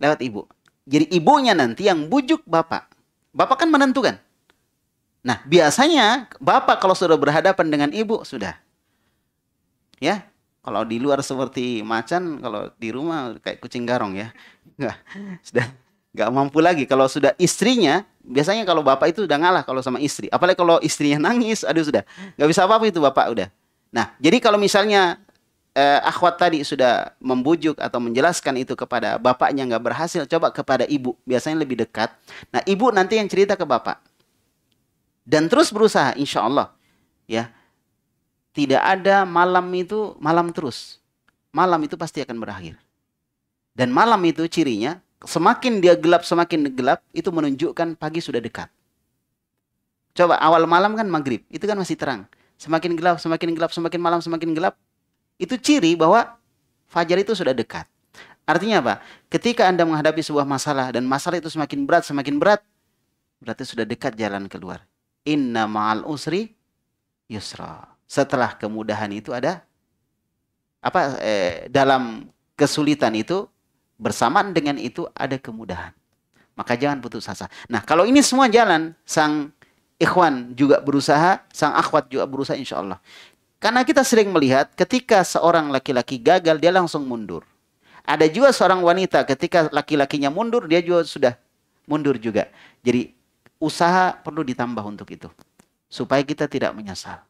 [SPEAKER 1] Lewat ibu. Jadi ibunya nanti yang bujuk bapak. Bapak kan menentukan. Nah, biasanya bapak kalau sudah berhadapan dengan ibu, sudah. Ya, kalau di luar seperti macan, kalau di rumah kayak kucing garong ya. Enggak, sudah nggak mampu lagi kalau sudah istrinya biasanya kalau bapak itu udah ngalah kalau sama istri apalagi kalau istrinya nangis aduh sudah gak bisa apa-apa itu bapak udah nah jadi kalau misalnya eh, akhwat tadi sudah membujuk atau menjelaskan itu kepada bapaknya gak berhasil coba kepada ibu biasanya lebih dekat nah ibu nanti yang cerita ke bapak dan terus berusaha insya Allah ya tidak ada malam itu malam terus malam itu pasti akan berakhir dan malam itu cirinya semakin dia gelap semakin gelap itu menunjukkan pagi sudah dekat. Coba awal malam kan maghrib itu kan masih terang. Semakin gelap semakin gelap semakin malam semakin gelap itu ciri bahwa fajar itu sudah dekat. Artinya apa? Ketika Anda menghadapi sebuah masalah dan masalah itu semakin berat semakin berat berarti sudah dekat jalan keluar. Inna ma'al usri yusra. Setelah kemudahan itu ada apa eh, dalam kesulitan itu bersamaan dengan itu ada kemudahan. Maka jangan putus asa. Nah, kalau ini semua jalan, sang ikhwan juga berusaha, sang akhwat juga berusaha insya Allah. Karena kita sering melihat ketika seorang laki-laki gagal, dia langsung mundur. Ada juga seorang wanita ketika laki-lakinya mundur, dia juga sudah mundur juga. Jadi usaha perlu ditambah untuk itu. Supaya kita tidak menyesal.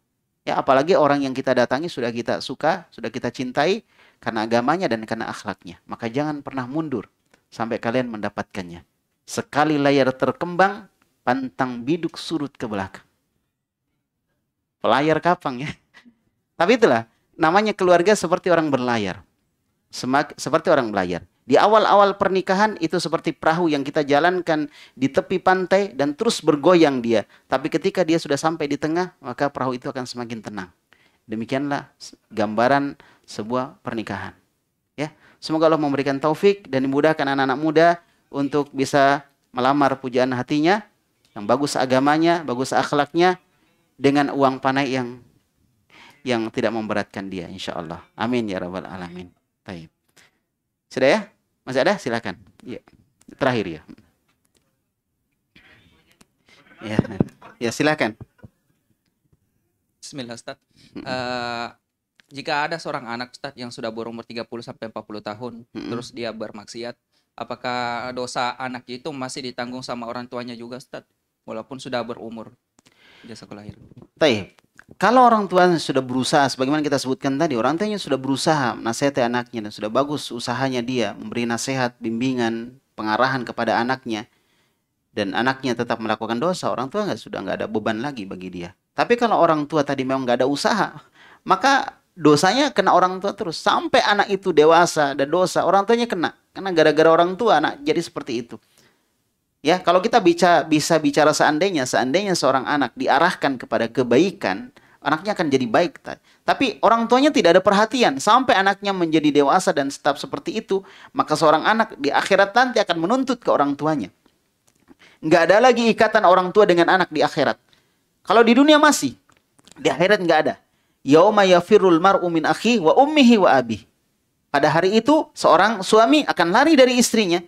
[SPEAKER 1] Ya apalagi orang yang kita datangi sudah kita suka, sudah kita cintai, karena agamanya dan karena akhlaknya. Maka jangan pernah mundur sampai kalian mendapatkannya. Sekali layar terkembang, pantang biduk surut ke belakang. Pelayar kapang ya. Tapi itulah, namanya keluarga seperti orang berlayar. Semak, seperti orang berlayar. Di awal-awal pernikahan itu seperti perahu yang kita jalankan di tepi pantai dan terus bergoyang dia. Tapi ketika dia sudah sampai di tengah, maka perahu itu akan semakin tenang. Demikianlah gambaran sebuah pernikahan. Ya, semoga Allah memberikan taufik dan memudahkan anak-anak muda untuk bisa melamar pujaan hatinya yang bagus agamanya, bagus akhlaknya dengan uang panai yang yang tidak memberatkan dia insya Allah. Amin ya rabbal alamin. Taib. Sudah ya? Masih ada? Silakan. Ya. Terakhir ya. Ya, ya silakan. Bismillah Ustaz. uh, eh, jika ada seorang anak Ustaz yang sudah berumur 30 sampai 40 tahun -hmm. terus dia bermaksiat, apakah dosa anak itu masih ditanggung sama orang tuanya juga Ustaz walaupun sudah berumur? Jasa kelahiran. Baik. Kalau orang tua sudah berusaha, sebagaimana kita sebutkan tadi, orang tuanya sudah berusaha nasihat anaknya dan sudah bagus usahanya dia memberi nasihat, bimbingan, pengarahan kepada anaknya, dan anaknya tetap melakukan dosa, orang tua nggak sudah nggak ada beban lagi bagi dia. Tapi kalau orang tua tadi memang nggak ada usaha, maka dosanya kena orang tua terus sampai anak itu dewasa dan dosa orang tuanya kena karena gara-gara orang tua anak jadi seperti itu. Ya, kalau kita bisa, bisa bicara seandainya, seandainya seorang anak diarahkan kepada kebaikan, anaknya akan jadi baik. Tapi orang tuanya tidak ada perhatian sampai anaknya menjadi dewasa dan tetap seperti itu, maka seorang anak di akhirat nanti akan menuntut ke orang tuanya. Nggak ada lagi ikatan orang tua dengan anak di akhirat. Kalau di dunia masih, di akhirat nggak ada. Yauma yafirul mar'u min akhi wa ummihi wa abi. Pada hari itu seorang suami akan lari dari istrinya.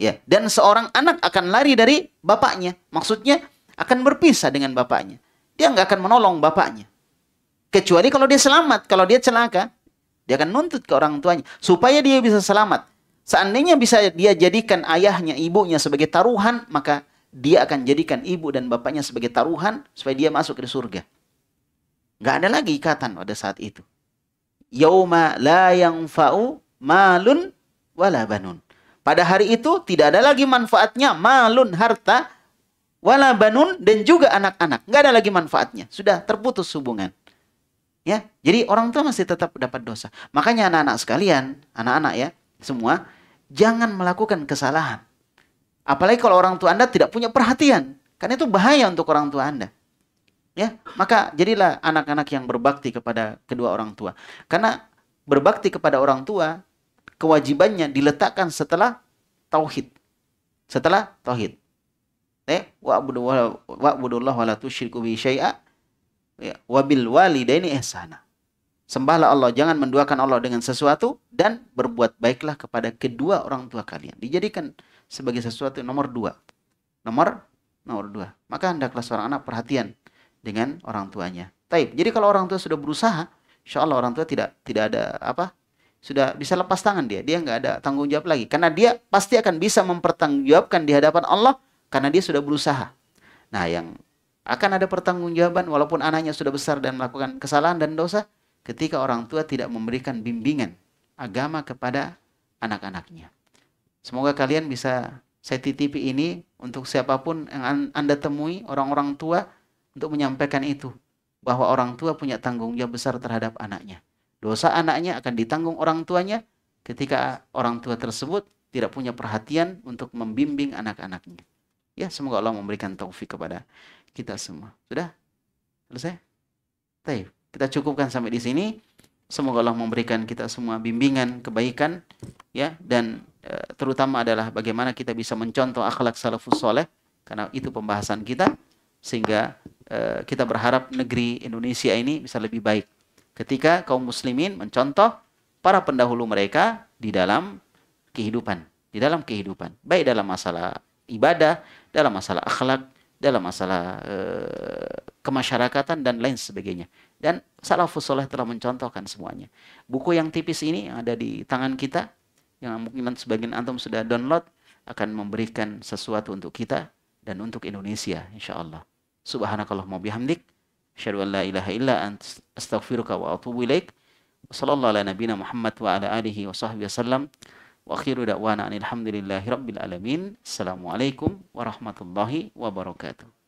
[SPEAKER 1] Ya, dan seorang anak akan lari dari bapaknya. Maksudnya akan berpisah dengan bapaknya. Dia nggak akan menolong bapaknya. Kecuali kalau dia selamat, kalau dia celaka, dia akan nuntut ke orang tuanya supaya dia bisa selamat. Seandainya bisa dia jadikan ayahnya, ibunya sebagai taruhan, maka dia akan jadikan ibu dan bapaknya sebagai taruhan supaya dia masuk ke surga. Gak ada lagi ikatan pada saat itu. Yauma la yang fa'u malun wala banun. Pada hari itu tidak ada lagi manfaatnya malun harta wala banun dan juga anak-anak. Gak ada lagi manfaatnya. Sudah terputus hubungan. Ya, jadi orang tua masih tetap dapat dosa. Makanya anak-anak sekalian, anak-anak ya, semua jangan melakukan kesalahan. Apalagi kalau orang tua Anda tidak punya perhatian. Karena itu bahaya untuk orang tua Anda. Ya, maka jadilah anak-anak yang berbakti kepada kedua orang tua. Karena berbakti kepada orang tua kewajibannya diletakkan setelah tauhid. Setelah tauhid. Eh, wa'budullah wa la tusyriku bi syai'a ya, wa bil walidaini ihsana. Sembahlah Allah, jangan menduakan Allah dengan sesuatu dan berbuat baiklah kepada kedua orang tua kalian. Dijadikan sebagai sesuatu nomor dua. Nomor nomor dua. Maka hendaklah seorang anak perhatian dengan orang tuanya. Taib. Jadi kalau orang tua sudah berusaha, insya Allah orang tua tidak tidak ada apa sudah bisa lepas tangan dia. Dia nggak ada tanggung jawab lagi. Karena dia pasti akan bisa mempertanggungjawabkan di hadapan Allah karena dia sudah berusaha. Nah, yang akan ada pertanggungjawaban walaupun anaknya sudah besar dan melakukan kesalahan dan dosa ketika orang tua tidak memberikan bimbingan agama kepada anak-anaknya. Semoga kalian bisa saya titipi ini untuk siapapun yang Anda temui, orang-orang tua, untuk menyampaikan itu. Bahwa orang tua punya tanggung jawab besar terhadap anaknya. Dosa anaknya akan ditanggung orang tuanya ketika orang tua tersebut tidak punya perhatian untuk membimbing anak-anaknya. Ya, semoga Allah memberikan taufik kepada kita semua. Sudah? Selesai? Baik, kita cukupkan sampai di sini. Semoga Allah memberikan kita semua bimbingan kebaikan ya dan Eh, terutama adalah bagaimana kita bisa mencontoh akhlak salafus soleh karena itu pembahasan kita sehingga eh, kita berharap negeri Indonesia ini bisa lebih baik ketika kaum muslimin mencontoh para pendahulu mereka di dalam kehidupan di dalam kehidupan baik dalam masalah ibadah dalam masalah akhlak dalam masalah eh, kemasyarakatan dan lain sebagainya dan salafus soleh telah mencontohkan semuanya buku yang tipis ini yang ada di tangan kita yang mungkin sebagian antum sudah download akan memberikan sesuatu untuk kita dan untuk Indonesia insyaallah. wa bihamdik asyhadu an la ilaha illa ant astaghfiruka wa atubu ilaik. sallallahu ala nabiyyina Muhammad wa ala alihi wa sahbihi wasallam. Wa akhiru da'wana alhamdulillahi rabbil alamin. Assalamualaikum warahmatullahi wabarakatuh.